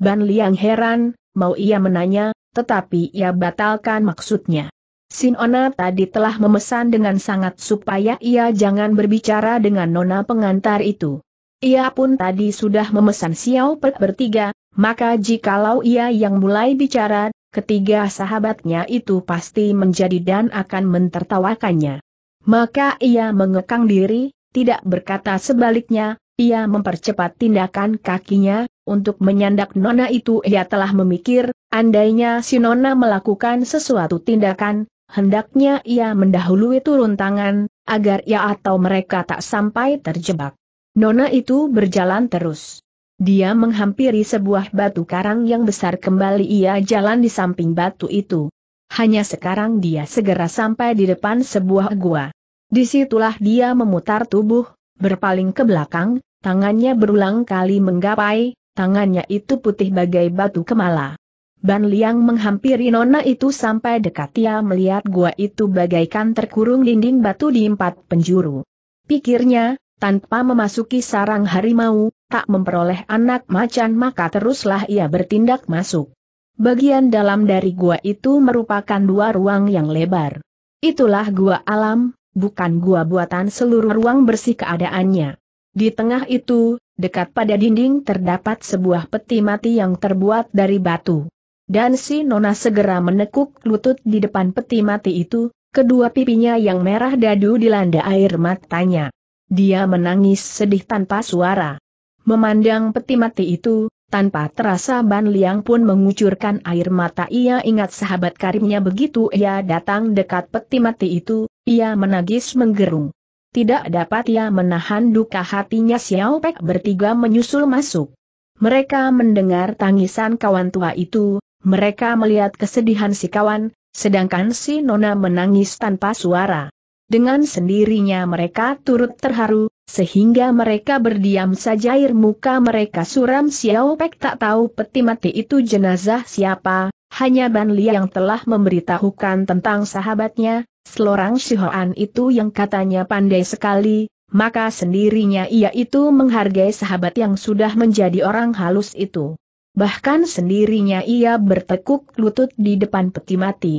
Ban Liang heran, mau ia menanya, tetapi ia batalkan maksudnya. Sinona tadi telah memesan dengan sangat supaya ia jangan berbicara dengan nona pengantar itu. Ia pun tadi sudah memesan Xiao Pek bertiga, maka jikalau ia yang mulai bicara, ketiga sahabatnya itu pasti menjadi dan akan mentertawakannya. Maka ia mengekang diri, tidak berkata sebaliknya, ia mempercepat tindakan kakinya, untuk menyandak Nona itu ia telah memikir, andainya si Nona melakukan sesuatu tindakan, hendaknya ia mendahului turun tangan, agar ia atau mereka tak sampai terjebak. Nona itu berjalan terus. Dia menghampiri sebuah batu karang yang besar kembali ia jalan di samping batu itu. Hanya sekarang dia segera sampai di depan sebuah gua. Disitulah dia memutar tubuh, berpaling ke belakang, tangannya berulang kali menggapai, tangannya itu putih bagai batu kemala. Ban Liang menghampiri nona itu sampai dekat ia melihat gua itu bagaikan terkurung dinding batu di empat penjuru. Pikirnya, tanpa memasuki sarang harimau, tak memperoleh anak macan maka teruslah ia bertindak masuk. Bagian dalam dari gua itu merupakan dua ruang yang lebar. Itulah gua alam, bukan gua buatan seluruh ruang bersih keadaannya. Di tengah itu, Dekat pada dinding terdapat sebuah peti mati yang terbuat dari batu. Dan si Nona segera menekuk lutut di depan peti mati itu, kedua pipinya yang merah dadu dilanda air matanya. Dia menangis sedih tanpa suara. Memandang peti mati itu, tanpa terasa Ban Liang pun mengucurkan air mata ia ingat sahabat karimnya begitu ia datang dekat peti mati itu, ia menangis menggerung tidak dapat ia menahan duka hatinya Xiao Pek bertiga menyusul masuk. Mereka mendengar tangisan kawan tua itu, mereka melihat kesedihan si kawan, sedangkan si Nona menangis tanpa suara. Dengan sendirinya mereka turut terharu, sehingga mereka berdiam saja air muka mereka suram Xiao Pek tak tahu peti mati itu jenazah siapa, hanya Ban Li yang telah memberitahukan tentang sahabatnya, Selorang Sihoan itu yang katanya pandai sekali, maka sendirinya ia itu menghargai sahabat yang sudah menjadi orang halus itu. Bahkan sendirinya ia bertekuk lutut di depan peti mati.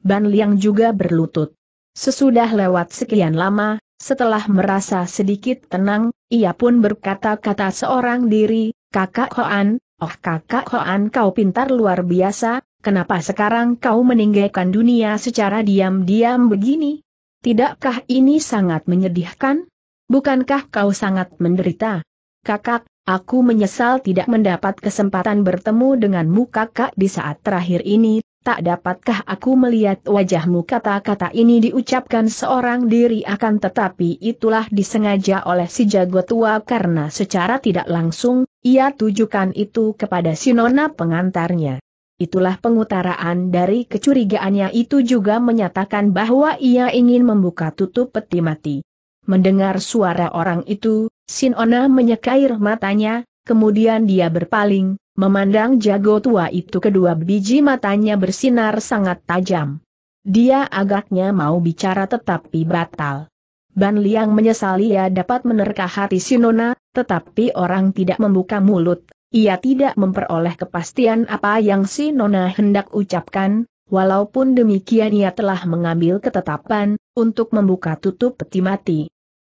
Ban Liang juga berlutut. Sesudah lewat sekian lama, setelah merasa sedikit tenang, ia pun berkata-kata seorang diri, Kakak Hoan, oh kakak Hoan kau pintar luar biasa, Kenapa sekarang kau meninggalkan dunia secara diam-diam begini? Tidakkah ini sangat menyedihkan? Bukankah kau sangat menderita? Kakak, aku menyesal tidak mendapat kesempatan bertemu denganmu kakak di saat terakhir ini, Tak dapatkah aku melihat wajahmu kata-kata ini diucapkan seorang diri akan tetapi itulah disengaja oleh si jago tua karena secara tidak langsung, ia tujukan itu kepada si nona pengantarnya itulah pengutaraan dari kecurigaannya itu juga menyatakan bahwa ia ingin membuka tutup peti mati. Mendengar suara orang itu, Sinona menyekair matanya, kemudian dia berpaling, memandang jago tua itu kedua biji matanya bersinar sangat tajam. Dia agaknya mau bicara tetapi batal. Ban Liang menyesali ia dapat menerka hati Sinona, tetapi orang tidak membuka mulut, ia tidak memperoleh kepastian apa yang si Nona hendak ucapkan, walaupun demikian ia telah mengambil ketetapan, untuk membuka tutup peti mati.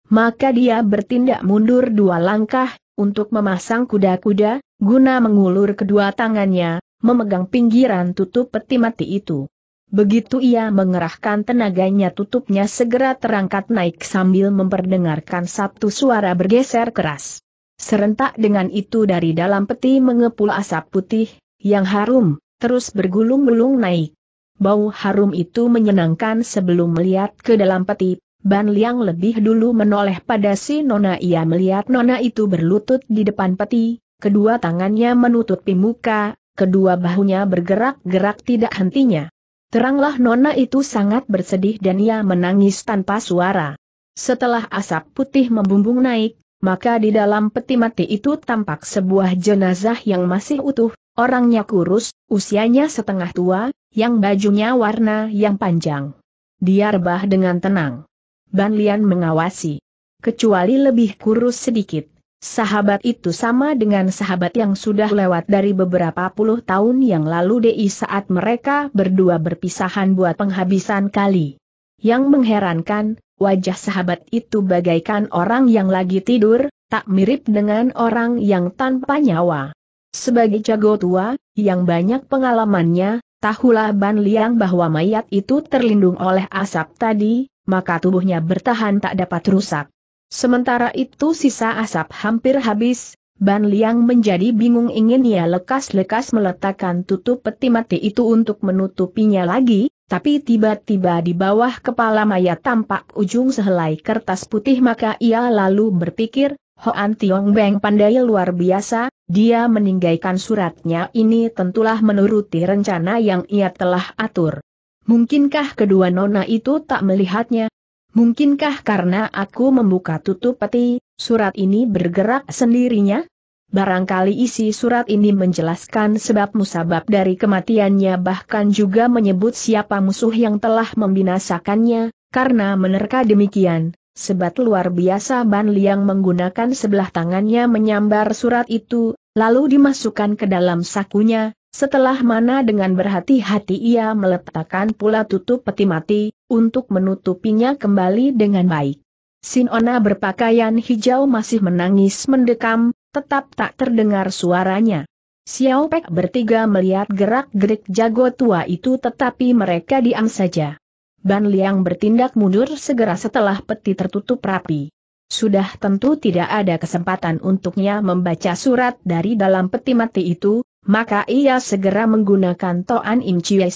Maka dia bertindak mundur dua langkah, untuk memasang kuda-kuda, guna mengulur kedua tangannya, memegang pinggiran tutup peti mati itu. Begitu ia mengerahkan tenaganya tutupnya segera terangkat naik sambil memperdengarkan satu suara bergeser keras. Serentak dengan itu dari dalam peti mengepul asap putih, yang harum, terus bergulung-gulung naik. Bau harum itu menyenangkan sebelum melihat ke dalam peti, Ban Liang lebih dulu menoleh pada si Nona ia melihat Nona itu berlutut di depan peti, kedua tangannya menutupi muka, kedua bahunya bergerak-gerak tidak hentinya. Teranglah Nona itu sangat bersedih dan ia menangis tanpa suara. Setelah asap putih membumbung naik, maka di dalam peti mati itu tampak sebuah jenazah yang masih utuh, orangnya kurus, usianya setengah tua, yang bajunya warna yang panjang. Dia rebah dengan tenang. Ban Lian mengawasi. Kecuali lebih kurus sedikit, sahabat itu sama dengan sahabat yang sudah lewat dari beberapa puluh tahun yang lalu di saat mereka berdua berpisahan buat penghabisan kali. Yang mengherankan, Wajah sahabat itu bagaikan orang yang lagi tidur, tak mirip dengan orang yang tanpa nyawa. Sebagai jago tua, yang banyak pengalamannya, tahulah Ban Liang bahwa mayat itu terlindung oleh asap tadi, maka tubuhnya bertahan tak dapat rusak. Sementara itu sisa asap hampir habis, Ban Liang menjadi bingung ingin ia lekas-lekas meletakkan tutup peti mati itu untuk menutupinya lagi, tapi tiba-tiba di bawah kepala mayat tampak ujung sehelai kertas putih maka ia lalu berpikir, Hoan Tiong Beng pandai luar biasa, dia meninggalkan suratnya ini tentulah menuruti rencana yang ia telah atur. Mungkinkah kedua nona itu tak melihatnya? Mungkinkah karena aku membuka tutup peti, surat ini bergerak sendirinya? Barangkali isi surat ini menjelaskan sebab musabab dari kematiannya bahkan juga menyebut siapa musuh yang telah membinasakannya, karena menerka demikian, sebat luar biasa Ban Liang menggunakan sebelah tangannya menyambar surat itu, lalu dimasukkan ke dalam sakunya, setelah mana dengan berhati-hati ia meletakkan pula tutup peti mati, untuk menutupinya kembali dengan baik. Sinona berpakaian hijau masih menangis mendekam, tetap tak terdengar suaranya. Xiao Pek bertiga melihat gerak-gerik jago tua itu tetapi mereka diam saja. Ban Liang bertindak mundur segera setelah peti tertutup rapi. Sudah tentu tidak ada kesempatan untuknya membaca surat dari dalam peti mati itu, maka ia segera menggunakan Toan Im Chui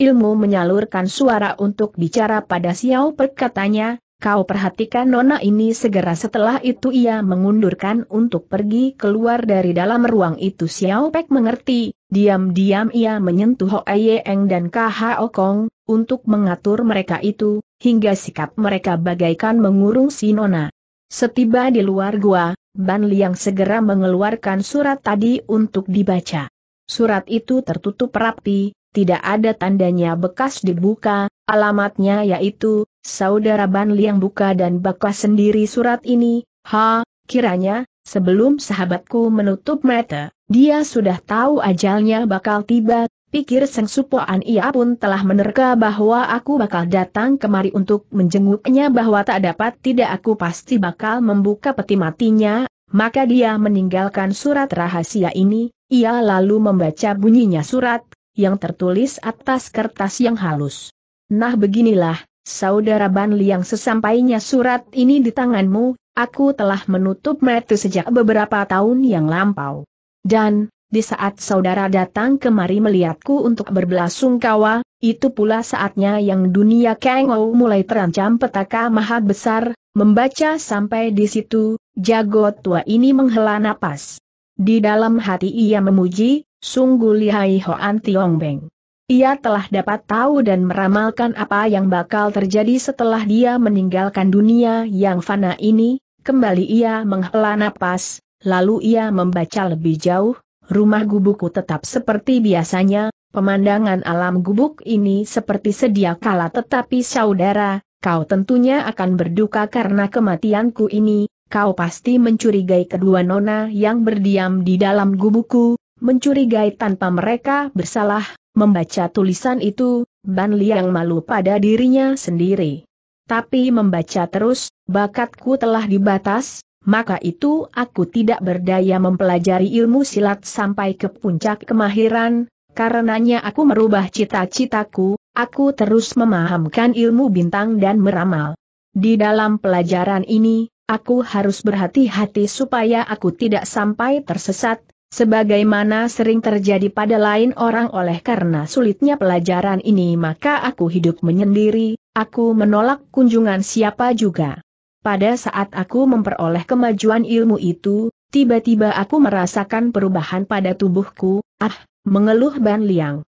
ilmu menyalurkan suara untuk bicara pada Xiao Pek katanya, Kau perhatikan nona ini segera setelah itu ia mengundurkan untuk pergi keluar dari dalam ruang itu Xiao Pek mengerti, diam-diam ia menyentuh Hoa Eng dan O Kong, untuk mengatur mereka itu, hingga sikap mereka bagaikan mengurung si nona. Setiba di luar gua, Ban Liang segera mengeluarkan surat tadi untuk dibaca. Surat itu tertutup rapi, tidak ada tandanya bekas dibuka, alamatnya yaitu, saudara Ban Liang buka dan baca sendiri surat ini, ha, kiranya, sebelum sahabatku menutup mata, dia sudah tahu ajalnya bakal tiba, pikir Seng Supoan ia pun telah menerka bahwa aku bakal datang kemari untuk menjenguknya bahwa tak dapat tidak aku pasti bakal membuka peti matinya, maka dia meninggalkan surat rahasia ini, ia lalu membaca bunyinya surat, yang tertulis atas kertas yang halus. Nah beginilah, Saudara Ban Liang sesampainya surat ini di tanganmu, aku telah menutup mata sejak beberapa tahun yang lampau. Dan, di saat saudara datang kemari melihatku untuk berbelasungkawa, itu pula saatnya yang dunia Kengou mulai terancam petaka maha besar, membaca sampai di situ, jago tua ini menghela napas. Di dalam hati ia memuji, sungguh lihai Hoan Tiong Beng. Ia telah dapat tahu dan meramalkan apa yang bakal terjadi setelah dia meninggalkan dunia yang fana ini, kembali ia menghela napas, lalu ia membaca lebih jauh, rumah gubukku tetap seperti biasanya, pemandangan alam gubuk ini seperti sedia kala tetapi saudara, kau tentunya akan berduka karena kematianku ini, kau pasti mencurigai kedua nona yang berdiam di dalam gubukku, mencurigai tanpa mereka bersalah, Membaca tulisan itu, Ban Liang malu pada dirinya sendiri. Tapi membaca terus, bakatku telah dibatas, maka itu aku tidak berdaya mempelajari ilmu silat sampai ke puncak kemahiran, karenanya aku merubah cita-citaku, aku terus memahamkan ilmu bintang dan meramal. Di dalam pelajaran ini, aku harus berhati-hati supaya aku tidak sampai tersesat, Sebagaimana sering terjadi pada lain orang oleh karena sulitnya pelajaran ini maka aku hidup menyendiri, aku menolak kunjungan siapa juga. Pada saat aku memperoleh kemajuan ilmu itu, tiba-tiba aku merasakan perubahan pada tubuhku, ah, mengeluh Ban Liang.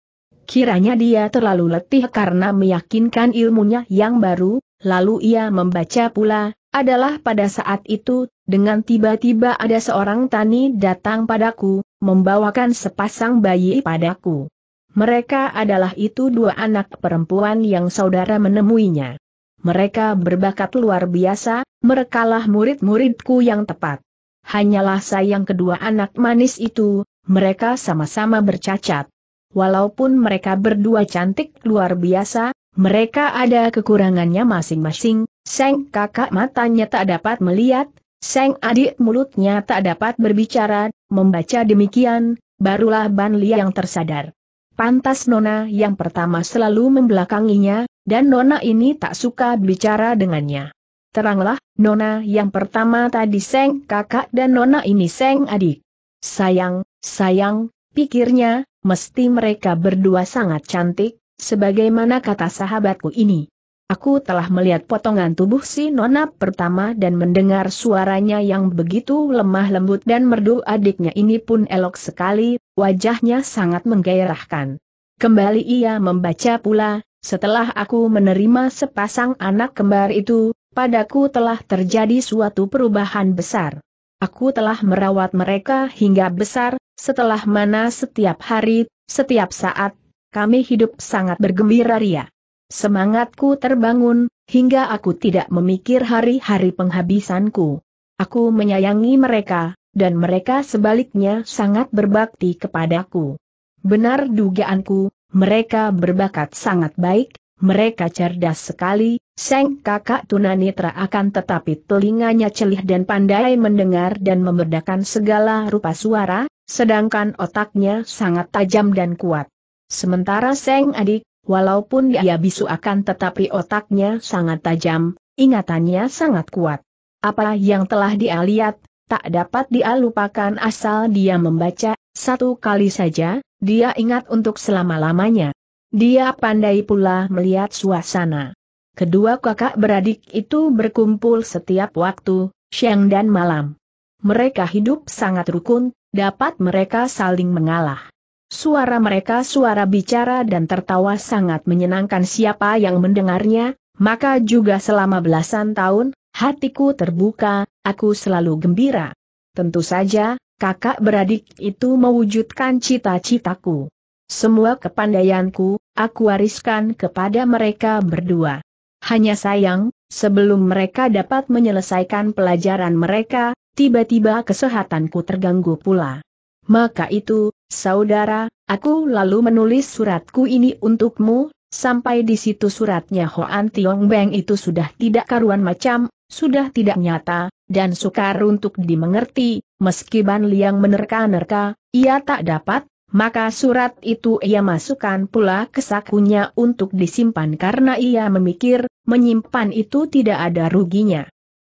Kiranya dia terlalu letih karena meyakinkan ilmunya yang baru, lalu ia membaca pula, adalah pada saat itu dengan tiba-tiba ada seorang tani datang padaku, membawakan sepasang bayi padaku. Mereka adalah itu dua anak perempuan yang saudara menemuinya. Mereka berbakat luar biasa, merekalah murid-muridku yang tepat. Hanyalah sayang kedua anak manis itu, mereka sama-sama bercacat. Walaupun mereka berdua cantik luar biasa, mereka ada kekurangannya masing-masing, Seng kakak matanya tak dapat melihat, Seng adik mulutnya tak dapat berbicara, membaca demikian, barulah Ban Li yang tersadar. Pantas Nona yang pertama selalu membelakanginya, dan Nona ini tak suka bicara dengannya. Teranglah, Nona yang pertama tadi Seng kakak dan Nona ini Seng adik. Sayang, sayang, pikirnya, mesti mereka berdua sangat cantik, sebagaimana kata sahabatku ini. Aku telah melihat potongan tubuh si Nona pertama dan mendengar suaranya yang begitu lemah lembut dan merdu adiknya ini pun elok sekali, wajahnya sangat menggairahkan. Kembali ia membaca pula, setelah aku menerima sepasang anak kembar itu, padaku telah terjadi suatu perubahan besar. Aku telah merawat mereka hingga besar, setelah mana setiap hari, setiap saat, kami hidup sangat bergembira ria. Semangatku terbangun, hingga aku tidak memikir hari-hari penghabisanku. Aku menyayangi mereka, dan mereka sebaliknya sangat berbakti kepadaku. Benar dugaanku, mereka berbakat sangat baik, mereka cerdas sekali, Seng kakak tunanetra akan tetapi telinganya celih dan pandai mendengar dan memerdakan segala rupa suara, sedangkan otaknya sangat tajam dan kuat. Sementara Seng adik, Walaupun dia bisu akan tetapi otaknya sangat tajam, ingatannya sangat kuat. Apa yang telah dia lihat, tak dapat dia lupakan asal dia membaca, satu kali saja, dia ingat untuk selama-lamanya. Dia pandai pula melihat suasana. Kedua kakak beradik itu berkumpul setiap waktu, siang dan malam. Mereka hidup sangat rukun, dapat mereka saling mengalah. Suara mereka suara bicara dan tertawa sangat menyenangkan siapa yang mendengarnya, maka juga selama belasan tahun, hatiku terbuka, aku selalu gembira. Tentu saja, kakak beradik itu mewujudkan cita-citaku. Semua kepandaianku, aku wariskan kepada mereka berdua. Hanya sayang, sebelum mereka dapat menyelesaikan pelajaran mereka, tiba-tiba kesehatanku terganggu pula. Maka itu, Saudara, aku lalu menulis suratku ini untukmu, sampai di situ suratnya Hoan Tiong Beng itu sudah tidak karuan macam, sudah tidak nyata, dan sukar untuk dimengerti, meski Ban Liang menerka-nerka, ia tak dapat, maka surat itu ia masukkan pula ke sakunya untuk disimpan karena ia memikir, menyimpan itu tidak ada ruginya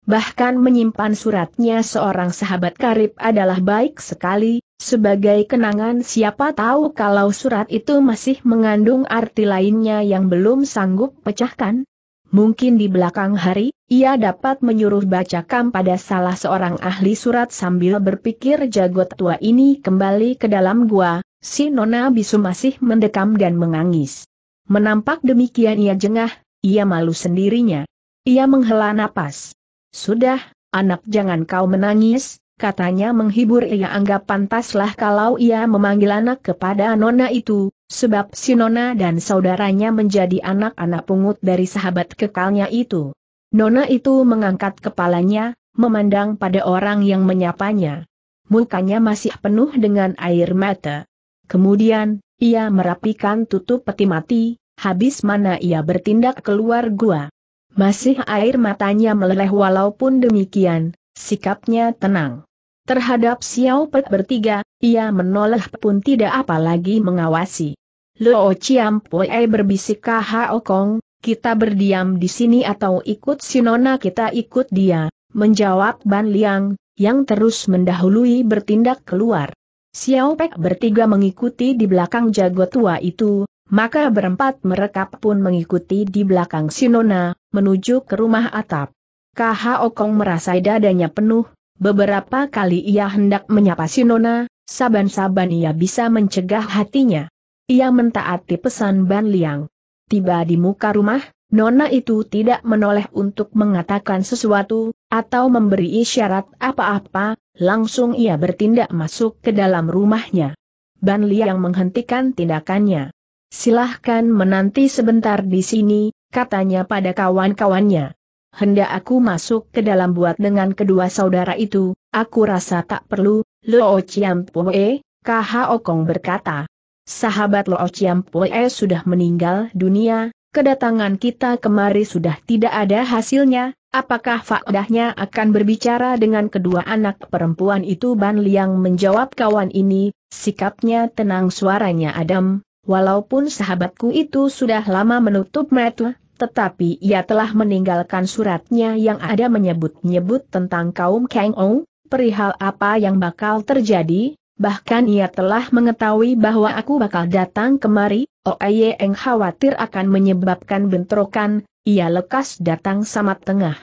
bahkan menyimpan suratnya seorang sahabat karib adalah baik sekali, sebagai kenangan siapa tahu kalau surat itu masih mengandung arti lainnya yang belum sanggup pecahkan. Mungkin di belakang hari, ia dapat menyuruh bacakan pada salah seorang ahli surat sambil berpikir jago tua ini kembali ke dalam gua, si Nona Bisu masih mendekam dan mengangis. Menampak demikian ia jengah, ia malu sendirinya. Ia menghela napas. Sudah, anak jangan kau menangis, katanya menghibur ia anggap pantaslah kalau ia memanggil anak kepada nona itu, sebab si nona dan saudaranya menjadi anak-anak pungut dari sahabat kekalnya itu. Nona itu mengangkat kepalanya, memandang pada orang yang menyapanya. Mukanya masih penuh dengan air mata. Kemudian, ia merapikan tutup peti mati, habis mana ia bertindak keluar gua. Masih air matanya meleleh walaupun demikian, sikapnya tenang. Terhadap Xiao Pek bertiga, ia menoleh pun tidak apa lagi mengawasi. Luo Chiampue berbisik ke Hao Kong, kita berdiam di sini atau ikut Sinona kita ikut dia, menjawab Ban Liang, yang terus mendahului bertindak keluar. Xiao Pek bertiga mengikuti di belakang jago tua itu, maka berempat merekap pun mengikuti di belakang Sinona, menuju ke rumah atap. KH Okong merasa dadanya penuh, beberapa kali ia hendak menyapa Sinona, saban-saban ia bisa mencegah hatinya. Ia mentaati pesan Ban Liang. Tiba di muka rumah, Nona itu tidak menoleh untuk mengatakan sesuatu, atau memberi isyarat apa-apa, langsung ia bertindak masuk ke dalam rumahnya. Ban Liang menghentikan tindakannya. Silahkan menanti sebentar di sini, katanya pada kawan-kawannya. Hendak aku masuk ke dalam buat dengan kedua saudara itu, aku rasa tak perlu, Luo Chiampoe, KH Okong berkata. Sahabat Loo Chiampoe sudah meninggal dunia, kedatangan kita kemari sudah tidak ada hasilnya, apakah fakdahnya akan berbicara dengan kedua anak perempuan itu Ban Liang menjawab kawan ini, sikapnya tenang suaranya adem, Walaupun sahabatku itu sudah lama menutup mata, tetapi ia telah meninggalkan suratnya yang ada menyebut-nyebut tentang kaum Kang Ou, perihal apa yang bakal terjadi, bahkan ia telah mengetahui bahwa aku bakal datang kemari, Oye Eng khawatir akan menyebabkan bentrokan, ia lekas datang sama tengah.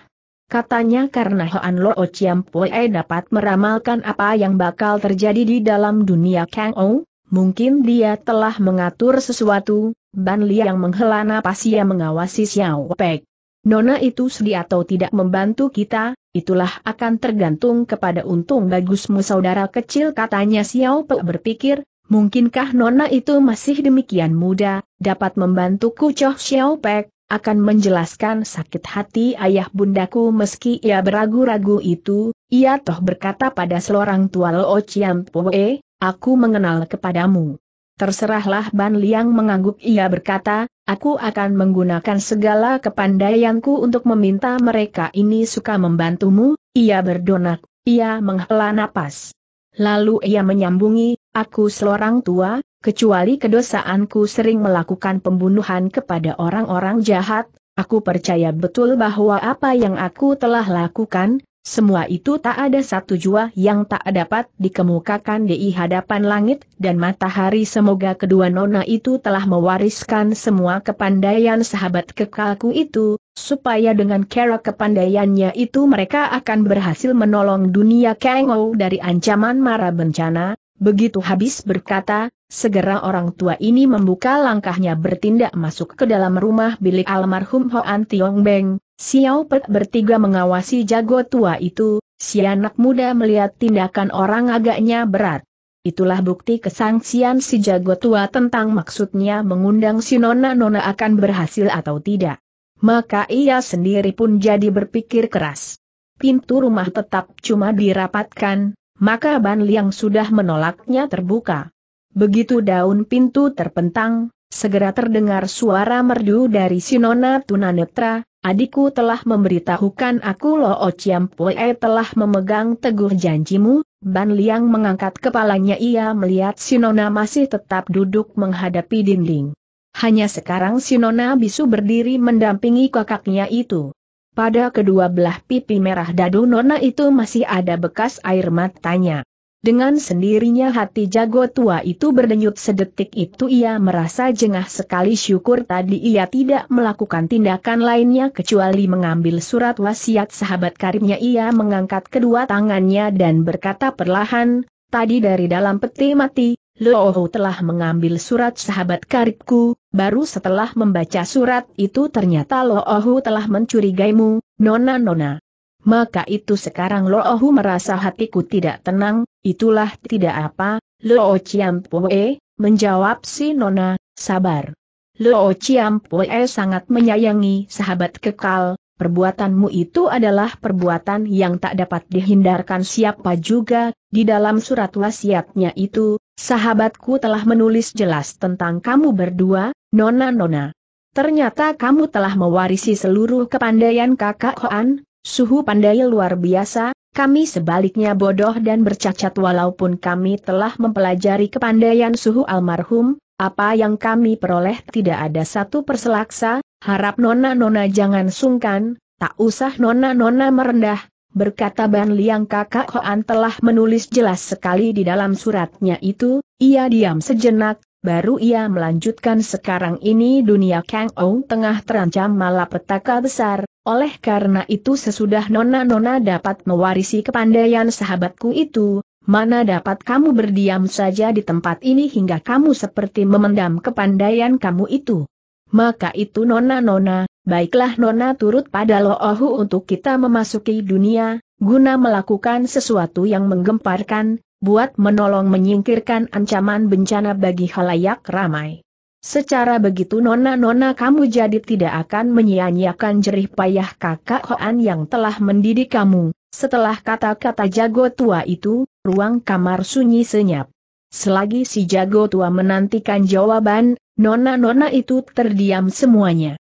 Katanya karena Hoan Lo Chiam dapat meramalkan apa yang bakal terjadi di dalam dunia Kang Ou, mungkin dia telah mengatur sesuatu, Ban yang menghela napas ia mengawasi Xiao Pek. Nona itu sedia atau tidak membantu kita, itulah akan tergantung kepada untung bagusmu saudara kecil katanya Xiao Pek berpikir, mungkinkah Nona itu masih demikian muda, dapat membantuku Choh Xiao Pek, akan menjelaskan sakit hati ayah bundaku meski ia beragu-ragu itu, ia toh berkata pada seorang tua Lo Chiam Poe, Aku mengenal kepadamu. Terserahlah Ban Liang mengangguk ia berkata, aku akan menggunakan segala kepandaianku untuk meminta mereka ini suka membantumu, ia berdonak, ia menghela napas. Lalu ia menyambungi, aku seorang tua, kecuali kedosaanku sering melakukan pembunuhan kepada orang-orang jahat, aku percaya betul bahwa apa yang aku telah lakukan, semua itu tak ada satu jua yang tak dapat dikemukakan di hadapan langit dan matahari semoga kedua nona itu telah mewariskan semua kepandaian sahabat kekalku itu, supaya dengan kera kepandaiannya itu mereka akan berhasil menolong dunia Kengo dari ancaman mara bencana, begitu habis berkata, segera orang tua ini membuka langkahnya bertindak masuk ke dalam rumah bilik almarhum Hoan Tiong Beng, Xiao pet bertiga mengawasi jago tua itu, si anak muda melihat tindakan orang agaknya berat. Itulah bukti kesangsian si jago tua tentang maksudnya mengundang si nona-nona akan berhasil atau tidak. Maka ia sendiri pun jadi berpikir keras. Pintu rumah tetap cuma dirapatkan, maka Ban Liang sudah menolaknya terbuka. Begitu daun pintu terpentang, segera terdengar suara merdu dari si nona Tunanetra, adikku telah memberitahukan aku Lo Ociam Pue telah memegang teguh janjimu, Ban Liang mengangkat kepalanya ia melihat Sinona masih tetap duduk menghadapi dinding. Hanya sekarang Sinona bisu berdiri mendampingi kakaknya itu. Pada kedua belah pipi merah dadu Nona itu masih ada bekas air matanya. Dengan sendirinya hati jago tua itu berdenyut sedetik itu ia merasa jengah sekali syukur tadi ia tidak melakukan tindakan lainnya kecuali mengambil surat wasiat sahabat karibnya ia mengangkat kedua tangannya dan berkata perlahan, tadi dari dalam peti mati, Loohu telah mengambil surat sahabat karibku, baru setelah membaca surat itu ternyata Loohu telah mencurigaimu, Nona Nona. Maka itu sekarang Lo Loohu merasa hatiku tidak tenang, itulah tidak apa, Lo Loo Chiampue, menjawab si Nona, sabar. Lo Loo Chiampue sangat menyayangi sahabat kekal, perbuatanmu itu adalah perbuatan yang tak dapat dihindarkan siapa juga, di dalam surat wasiatnya itu, sahabatku telah menulis jelas tentang kamu berdua, Nona-Nona. Ternyata kamu telah mewarisi seluruh kepandaian kakak Hoan, Suhu pandai luar biasa, kami sebaliknya bodoh dan bercacat walaupun kami telah mempelajari kepandaian suhu almarhum, apa yang kami peroleh tidak ada satu perselaksa, harap nona-nona jangan sungkan, tak usah nona-nona merendah, berkata Ban Liang kakak Hoan telah menulis jelas sekali di dalam suratnya itu, ia diam sejenak, Baru ia melanjutkan sekarang ini dunia Kang Ong tengah terancam malapetaka besar, oleh karena itu sesudah nona-nona dapat mewarisi kepandaian sahabatku itu, mana dapat kamu berdiam saja di tempat ini hingga kamu seperti memendam kepandaian kamu itu. Maka itu nona-nona, baiklah nona turut pada loohu untuk kita memasuki dunia, guna melakukan sesuatu yang menggemparkan, buat menolong menyingkirkan ancaman bencana bagi halayak ramai. Secara begitu nona-nona kamu jadi tidak akan menyia-nyiakan jerih payah kakak Hoan yang telah mendidik kamu. Setelah kata-kata jago tua itu, ruang kamar sunyi senyap. Selagi si jago tua menantikan jawaban, nona-nona itu terdiam semuanya.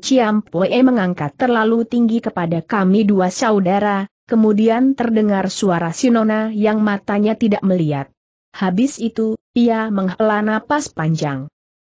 Chiam Poe mengangkat terlalu tinggi kepada kami dua saudara, kemudian terdengar suara si nona yang matanya tidak melihat. Habis itu, ia menghela napas panjang.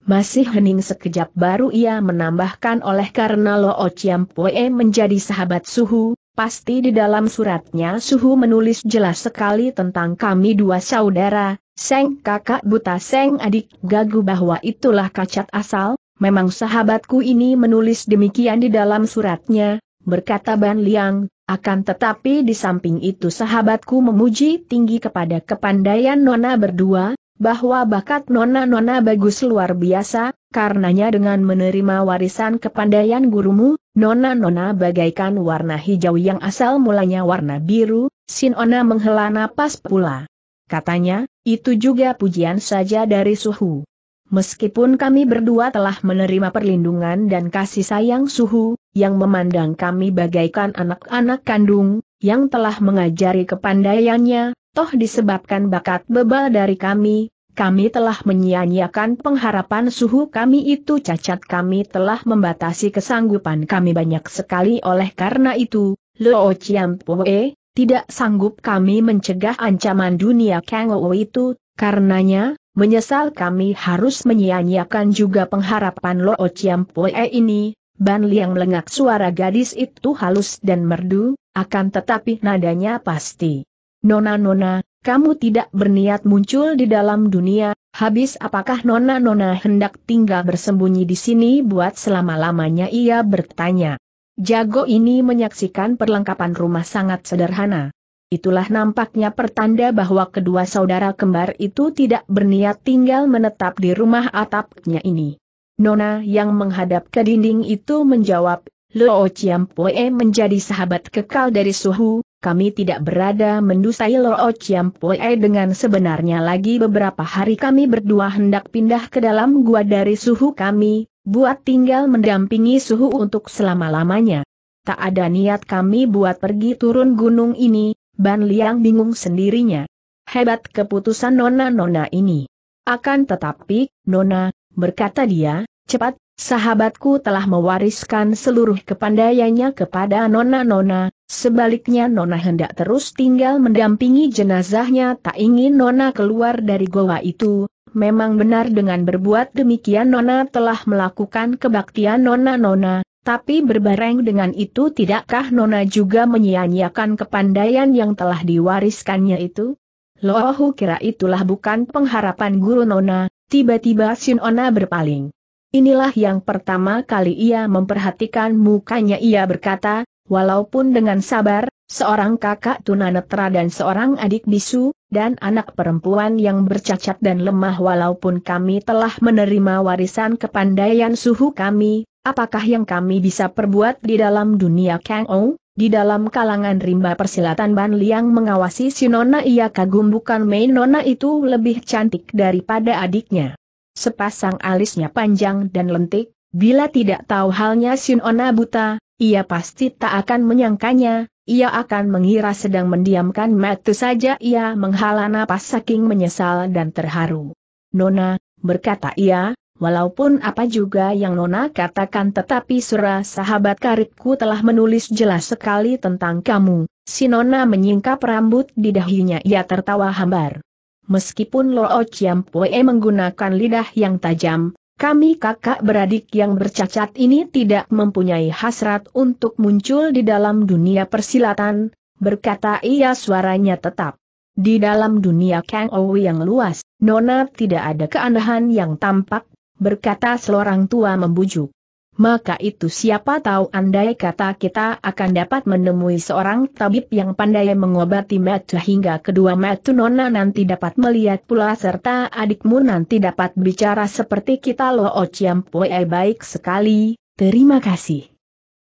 Masih hening sekejap baru ia menambahkan oleh karena Lo Chiam Pue menjadi sahabat Suhu, pasti di dalam suratnya Suhu menulis jelas sekali tentang kami dua saudara, Seng kakak buta Seng adik gagu bahwa itulah kacat asal, memang sahabatku ini menulis demikian di dalam suratnya, berkata Ban Liang, akan tetapi di samping itu sahabatku memuji tinggi kepada kepandaian Nona berdua, bahwa bakat nona-nona bagus luar biasa, karenanya dengan menerima warisan kepandaian gurumu, nona-nona bagaikan warna hijau yang asal mulanya warna biru, Sinona menghela napas pula. Katanya, itu juga pujian saja dari suhu. Meskipun kami berdua telah menerima perlindungan dan kasih sayang suhu, yang memandang kami bagaikan anak-anak kandung, yang telah mengajari kepandaiannya, toh disebabkan bakat bebal dari kami, kami telah menyia-nyiakan pengharapan suhu kami itu cacat kami telah membatasi kesanggupan kami banyak sekali oleh karena itu, Lo Chiam E tidak sanggup kami mencegah ancaman dunia Kang itu, karenanya, menyesal kami harus menyia-nyiakan juga pengharapan Lo Chiam E ini, Ban Liang melengak suara gadis itu halus dan merdu, akan tetapi nadanya pasti. Nona-nona, kamu tidak berniat muncul di dalam dunia, habis apakah nona-nona hendak tinggal bersembunyi di sini buat selama-lamanya ia bertanya. Jago ini menyaksikan perlengkapan rumah sangat sederhana. Itulah nampaknya pertanda bahwa kedua saudara kembar itu tidak berniat tinggal menetap di rumah atapnya ini. Nona yang menghadap ke dinding itu menjawab, Luo Chiampue menjadi sahabat kekal dari Suhu, kami tidak berada mendusai Loo Chiam Poe dengan sebenarnya lagi beberapa hari kami berdua hendak pindah ke dalam gua dari suhu kami, buat tinggal mendampingi suhu untuk selama-lamanya. Tak ada niat kami buat pergi turun gunung ini, Ban Liang bingung sendirinya. Hebat keputusan Nona-Nona ini. Akan tetapi, Nona, berkata dia, cepat, Sahabatku telah mewariskan seluruh kepandaiannya kepada Nona-Nona, sebaliknya Nona hendak terus tinggal mendampingi jenazahnya tak ingin Nona keluar dari goa itu, memang benar dengan berbuat demikian Nona telah melakukan kebaktian Nona-Nona, tapi berbareng dengan itu tidakkah Nona juga menyia-nyiakan kepandaian yang telah diwariskannya itu? Lohu kira itulah bukan pengharapan guru Nona, tiba-tiba Sinona berpaling. Inilah yang pertama kali ia memperhatikan mukanya ia berkata, walaupun dengan sabar, seorang kakak tunanetra dan seorang adik bisu, dan anak perempuan yang bercacat dan lemah walaupun kami telah menerima warisan kepandaian suhu kami, apakah yang kami bisa perbuat di dalam dunia Kang Ong? Di dalam kalangan rimba persilatan Ban Liang mengawasi si Nona ia kagum bukan main Nona itu lebih cantik daripada adiknya. Sepasang alisnya panjang dan lentik, bila tidak tahu halnya Ona buta, ia pasti tak akan menyangkanya, ia akan mengira sedang mendiamkan mata saja ia menghala napas saking menyesal dan terharu. Nona, berkata ia, Walaupun apa juga yang Nona katakan tetapi surah sahabat karibku telah menulis jelas sekali tentang kamu, si Nona menyingkap rambut di dahinya ia tertawa hambar. Meskipun Loo Chiam Pue menggunakan lidah yang tajam, kami kakak beradik yang bercacat ini tidak mempunyai hasrat untuk muncul di dalam dunia persilatan, berkata ia suaranya tetap. Di dalam dunia Kang Ou yang luas, Nona tidak ada keanehan yang tampak, berkata seorang tua membujuk maka itu siapa tahu andai kata kita akan dapat menemui seorang tabib yang pandai mengobati mata hingga kedua mata nona nanti dapat melihat pula serta adikmu nanti dapat bicara seperti kita loh Ociam baik sekali, terima kasih.